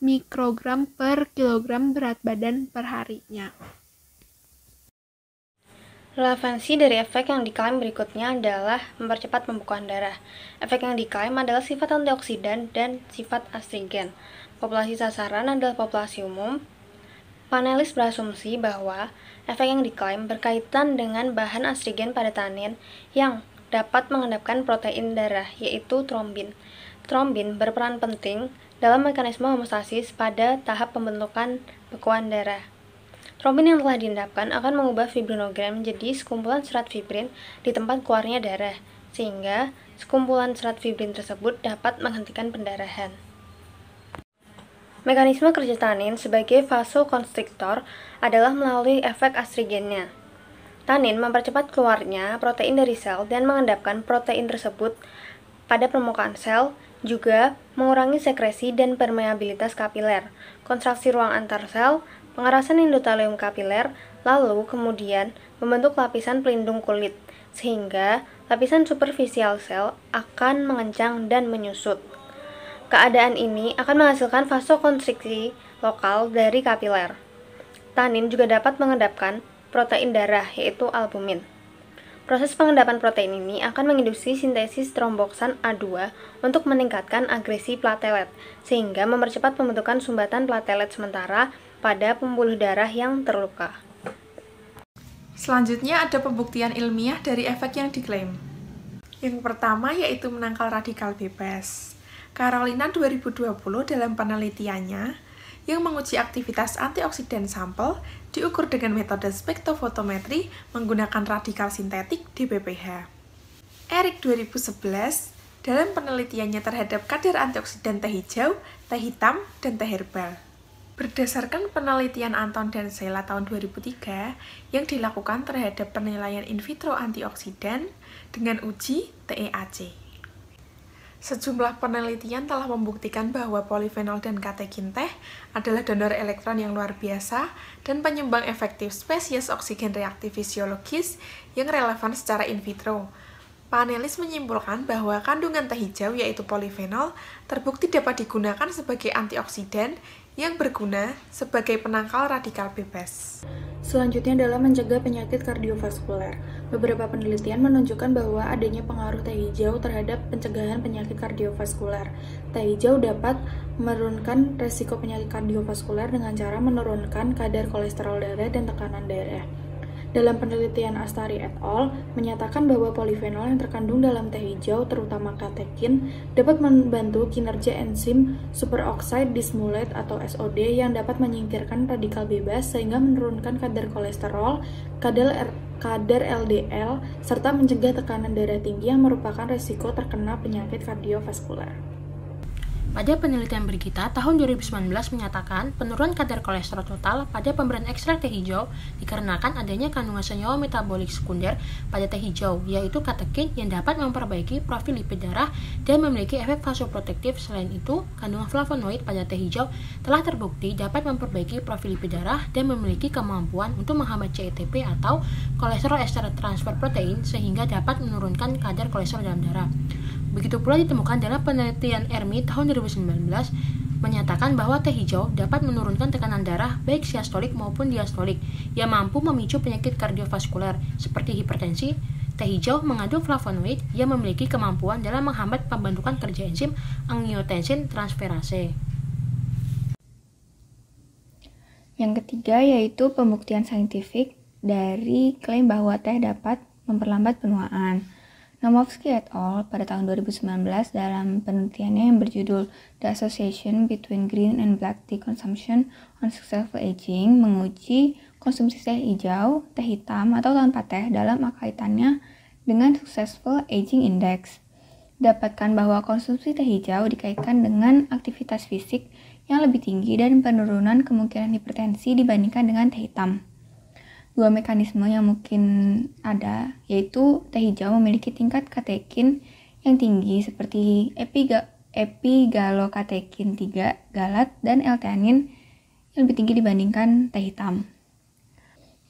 mikrogram per kilogram berat badan per harinya. Relevansi dari efek yang diklaim berikutnya adalah mempercepat pembukaan darah. Efek yang diklaim adalah sifat antioksidan dan sifat astringen. Populasi sasaran adalah populasi umum. Panelis berasumsi bahwa Efek yang diklaim berkaitan dengan bahan astrigen pada tanin yang dapat mengendapkan protein darah, yaitu trombin. Trombin berperan penting dalam mekanisme homostasis pada tahap pembentukan bekuan darah. Trombin yang telah diendapkan akan mengubah fibrinogram menjadi sekumpulan serat fibrin di tempat keluarnya darah, sehingga sekumpulan serat fibrin tersebut dapat menghentikan pendarahan. Mekanisme kerja tanin sebagai vasokonstriktor adalah melalui efek astrigennya. Tanin mempercepat keluarnya protein dari sel dan mengendapkan protein tersebut pada permukaan sel, juga mengurangi sekresi dan permeabilitas kapiler, kontraksi ruang antar sel, pengerasan endotelium kapiler, lalu kemudian membentuk lapisan pelindung kulit, sehingga lapisan superficial sel akan mengencang dan menyusut. Keadaan ini akan menghasilkan vasokonstriksi lokal dari kapiler. Tanin juga dapat mengendapkan protein darah, yaitu albumin. Proses pengendapan protein ini akan menginduksi sintesis tromboksan A2 untuk meningkatkan agresi platelet, sehingga mempercepat pembentukan sumbatan platelet sementara pada pembuluh darah yang terluka. Selanjutnya ada pembuktian ilmiah dari efek yang diklaim. Yang pertama yaitu menangkal radikal bebas. Carolina 2020 dalam penelitiannya yang menguji aktivitas antioksidan sampel diukur dengan metode spektrofotometri menggunakan radikal sintetik DBPH. Eric 2011 dalam penelitiannya terhadap kadar antioksidan teh hijau, teh hitam, dan teh herbal. Berdasarkan penelitian Anton dan Sela tahun 2003 yang dilakukan terhadap penilaian in vitro antioksidan dengan uji TEAC. Sejumlah penelitian telah membuktikan bahwa polifenol dan katekin teh adalah donor elektron yang luar biasa dan penyumbang efektif spesies oksigen reaktif fisiologis yang relevan secara in vitro. Panelis menyimpulkan bahwa kandungan teh hijau yaitu polifenol terbukti dapat digunakan sebagai antioksidan yang berguna sebagai penangkal radikal bebas. Selanjutnya adalah mencegah penyakit kardiovaskuler. Beberapa penelitian menunjukkan bahwa adanya pengaruh teh hijau terhadap pencegahan penyakit kardiovaskular. Teh hijau dapat menurunkan resiko penyakit kardiovaskular dengan cara menurunkan kadar kolesterol darah dan tekanan darah. Dalam penelitian Astari et al. menyatakan bahwa polifenol yang terkandung dalam teh hijau, terutama katekin, dapat membantu kinerja enzim superoxide dismutase atau SOD yang dapat menyingkirkan radikal bebas sehingga menurunkan kadar kolesterol, kadar kadar LDL, serta mencegah tekanan darah tinggi yang merupakan resiko terkena penyakit kardiovaskular. Pada penelitian berikutnya tahun 2019 menyatakan penurunan kadar kolesterol total pada pemberian ekstrak teh hijau dikarenakan adanya kandungan senyawa metabolik sekunder pada teh hijau, yaitu katekin yang dapat memperbaiki profil lipid darah dan memiliki efek vasoprotektif. Selain itu, kandungan flavonoid pada teh hijau telah terbukti dapat memperbaiki profil lipid darah dan memiliki kemampuan untuk menghambat CETP atau kolesterol ester transfer protein sehingga dapat menurunkan kadar kolesterol dalam darah. Begitu pula ditemukan dalam penelitian ERMI tahun 2019 menyatakan bahwa teh hijau dapat menurunkan tekanan darah baik siastolik maupun diastolik yang mampu memicu penyakit kardiovaskuler seperti hipertensi, teh hijau mengandung flavonoid yang memiliki kemampuan dalam menghambat pembentukan kerja enzim angiotensin transferase. Yang ketiga yaitu pembuktian saintifik dari klaim bahwa teh dapat memperlambat penuaan. Nomovsky et al. pada tahun 2019 dalam penelitiannya yang berjudul The Association Between Green and Black Tea Consumption on Successful Aging menguji konsumsi teh hijau, teh hitam, atau tanpa teh dalam kaitannya dengan Successful Aging Index. Dapatkan bahwa konsumsi teh hijau dikaitkan dengan aktivitas fisik yang lebih tinggi dan penurunan kemungkinan hipertensi dibandingkan dengan teh hitam. Dua mekanisme yang mungkin ada yaitu teh hijau memiliki tingkat katekin yang tinggi seperti epiga epigalokatekin 3, galat, dan L-teanin yang lebih tinggi dibandingkan teh hitam.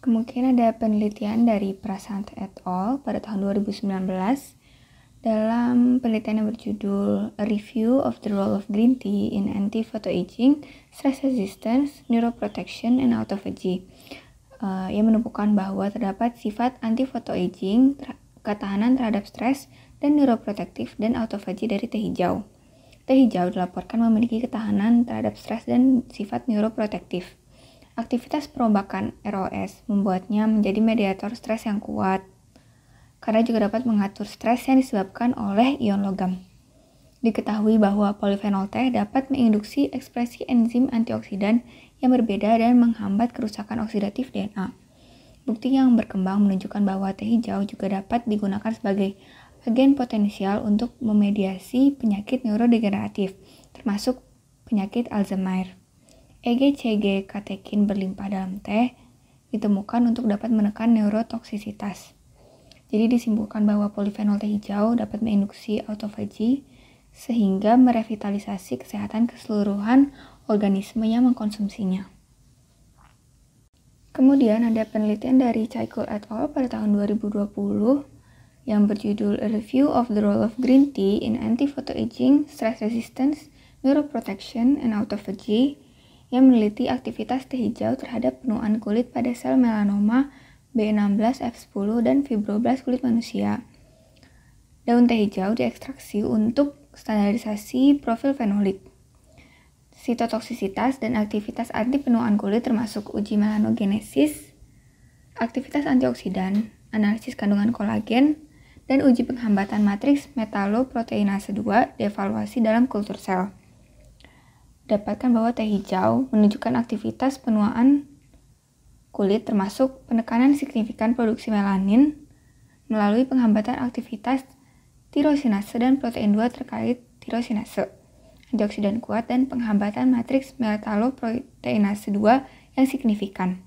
Kemungkinan ada penelitian dari Prasant et al. pada tahun 2019 dalam penelitian yang berjudul A Review of the Role of Green Tea in Anti-Photoaging, Stress Resistance, Neuroprotection, and Autophagy uh, ia menemukan bahwa terdapat sifat anti photoaging, ter ketahanan terhadap stres, dan neuroprotektif dan autofagi dari teh hijau. Teh hijau dilaporkan memiliki ketahanan terhadap stres dan sifat neuroprotektif. Aktivitas perombakan ROS membuatnya menjadi mediator stres yang kuat, karena juga dapat mengatur stres yang disebabkan oleh ion logam. Diketahui bahwa polifenol teh dapat menginduksi ekspresi enzim antioksidan yang berbeda dan menghambat kerusakan oksidatif DNA. Bukti yang berkembang menunjukkan bahwa teh hijau juga dapat digunakan sebagai agen potensial untuk memediasi penyakit neurodegeneratif, termasuk penyakit Alzheimer. EGCG katekin berlimpah dalam teh ditemukan untuk dapat menekan neurotoksisitas. Jadi disimpulkan bahwa polifenol teh hijau dapat menginduksi autofagi sehingga merevitalisasi kesehatan keseluruhan Organisme yang mengkonsumsinya. Kemudian ada penelitian dari Cycle et al. pada tahun 2020 yang berjudul A Review of the Role of Green Tea in Anti-Photoaging, Stress Resistance, Neuroprotection, and Autophagy yang meneliti aktivitas teh hijau terhadap penuaan kulit pada sel melanoma B16, F10, dan fibroblast kulit manusia. Daun teh hijau diekstraksi untuk standarisasi profil fenolik sitotoksisitas dan aktivitas anti penuaan kulit termasuk uji melanogenesis, aktivitas antioksidan, analisis kandungan kolagen, dan uji penghambatan matriks metaloproteinase 2 dievaluasi dalam kultur sel. Dapatkan bahwa teh hijau menunjukkan aktivitas penuaan kulit termasuk penekanan signifikan produksi melanin melalui penghambatan aktivitas tirosinase dan protein 2 terkait tirosinase antioksidan kuat, dan penghambatan matriks metaloproteinase 2 yang signifikan.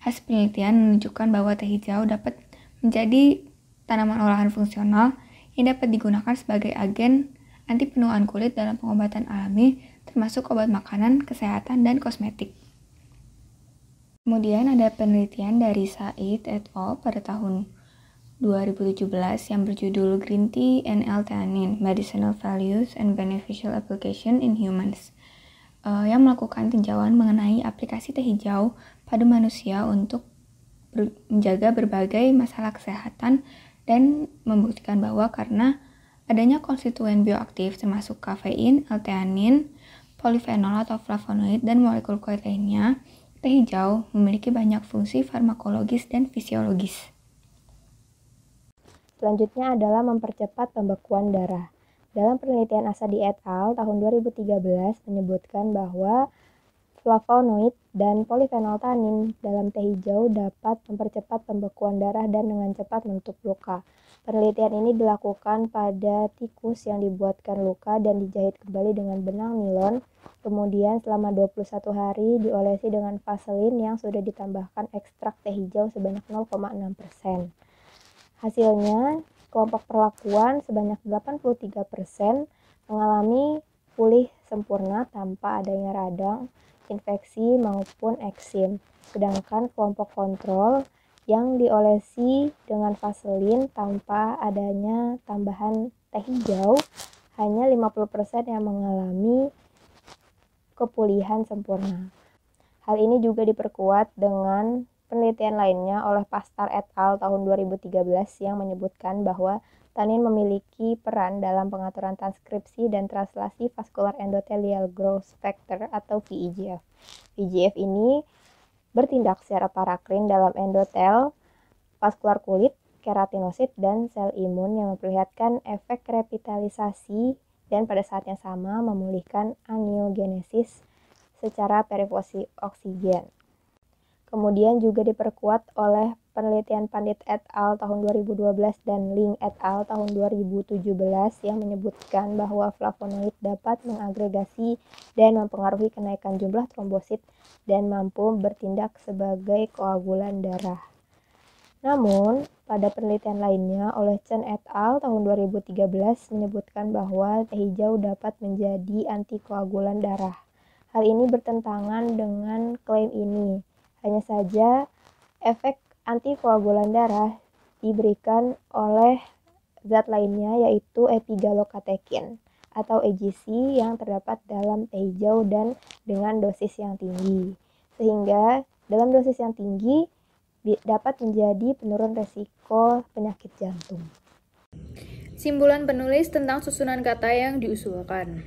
Hasil penelitian menunjukkan bahwa teh hijau dapat menjadi tanaman olahan fungsional yang dapat digunakan sebagai agen anti penuaan kulit dalam pengobatan alami, termasuk obat makanan, kesehatan, dan kosmetik. Kemudian ada penelitian dari Said et al. pada tahun 2017 yang berjudul Green Tea and L-Theanine, Medicinal Values and Beneficial Application in Humans, uh, yang melakukan tinjauan mengenai aplikasi teh hijau pada manusia untuk ber menjaga berbagai masalah kesehatan dan membuktikan bahwa karena adanya konstituen bioaktif termasuk kafein, L-theanine, polifenol atau flavonoid, dan molekul kuat lainnya, teh hijau memiliki banyak fungsi farmakologis dan fisiologis. Selanjutnya adalah mempercepat pembekuan darah. Dalam penelitian Asadi et al. tahun 2013 menyebutkan bahwa flavonoid dan polifenol tanin dalam teh hijau dapat mempercepat pembekuan darah dan dengan cepat menutup luka. Penelitian ini dilakukan pada tikus yang dibuatkan luka dan dijahit kembali dengan benang nilon. Kemudian selama 21 hari diolesi dengan vaselin yang sudah ditambahkan ekstrak teh hijau sebanyak 0,6%. Hasilnya, kelompok perlakuan sebanyak 83% mengalami pulih sempurna tanpa adanya radang, infeksi maupun eksim. Sedangkan kelompok kontrol yang diolesi dengan vaselin tanpa adanya tambahan teh hijau hanya 50% yang mengalami kepulihan sempurna. Hal ini juga diperkuat dengan penelitian lainnya oleh Pastar et al. tahun 2013 yang menyebutkan bahwa tanin memiliki peran dalam pengaturan transkripsi dan translasi vascular endothelial growth factor atau VEGF. VEGF ini bertindak secara parakrin dalam endotel, vaskular kulit, keratinosit, dan sel imun yang memperlihatkan efek revitalisasi dan pada saat yang sama memulihkan angiogenesis secara perifosi oksigen. Kemudian juga diperkuat oleh penelitian Pandit et al. tahun 2012 dan Ling et al. tahun 2017 yang menyebutkan bahwa flavonoid dapat mengagregasi dan mempengaruhi kenaikan jumlah trombosit dan mampu bertindak sebagai koagulan darah. Namun, pada penelitian lainnya oleh Chen et al. tahun 2013 menyebutkan bahwa teh hijau dapat menjadi antikoagulan darah. Hal ini bertentangan dengan klaim ini hanya saja, efek antikoagulan darah diberikan oleh zat lainnya yaitu epigalokatekin atau EGC yang terdapat dalam teh hijau dan dengan dosis yang tinggi. Sehingga dalam dosis yang tinggi dapat menjadi penurun resiko penyakit jantung. Simpulan penulis tentang susunan kata yang diusulkan.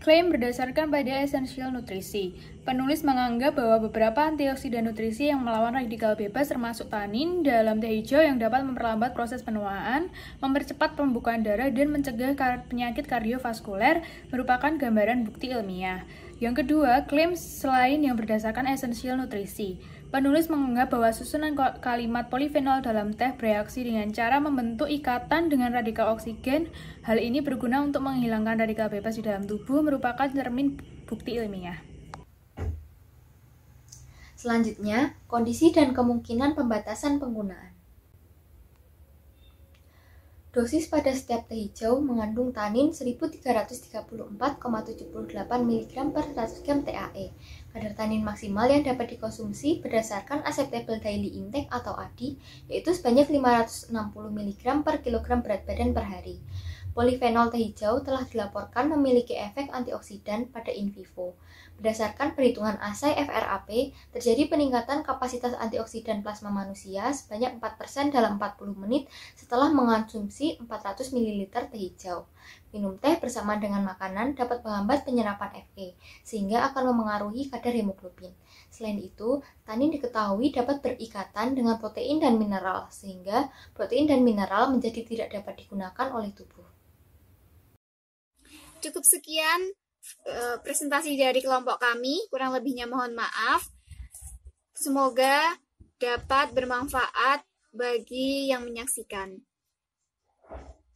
Klaim berdasarkan pada esensial nutrisi. Penulis menganggap bahwa beberapa antioksidan nutrisi yang melawan radikal bebas termasuk tanin dalam teh hijau yang dapat memperlambat proses penuaan, mempercepat pembukaan darah, dan mencegah kar penyakit kardiovaskuler merupakan gambaran bukti ilmiah. Yang kedua, klaim selain yang berdasarkan esensial nutrisi. Penulis menganggap bahwa susunan kalimat polifenol dalam teh bereaksi dengan cara membentuk ikatan dengan radikal oksigen. Hal ini berguna untuk menghilangkan radikal bebas di dalam tubuh merupakan cermin bukti ilmiah. Selanjutnya, kondisi dan kemungkinan pembatasan penggunaan. Dosis pada setiap teh hijau mengandung tanin 1334,78 mg per 100 gram TAE Kadar tanin maksimal yang dapat dikonsumsi berdasarkan acceptable daily intake atau ADI yaitu sebanyak 560 mg per kilogram berat badan per hari. Polifenol teh hijau telah dilaporkan memiliki efek antioksidan pada in vivo. Berdasarkan perhitungan asai FRAP, terjadi peningkatan kapasitas antioksidan plasma manusia sebanyak 4% dalam 40 menit setelah mengonsumsi 400 ml teh hijau. Minum teh bersamaan dengan makanan dapat menghambat penyerapan Fe, sehingga akan memengaruhi kadar hemoglobin. Selain itu, tanin diketahui dapat berikatan dengan protein dan mineral, sehingga protein dan mineral menjadi tidak dapat digunakan oleh tubuh. Cukup sekian e, presentasi dari kelompok kami, kurang lebihnya mohon maaf. Semoga dapat bermanfaat bagi yang menyaksikan.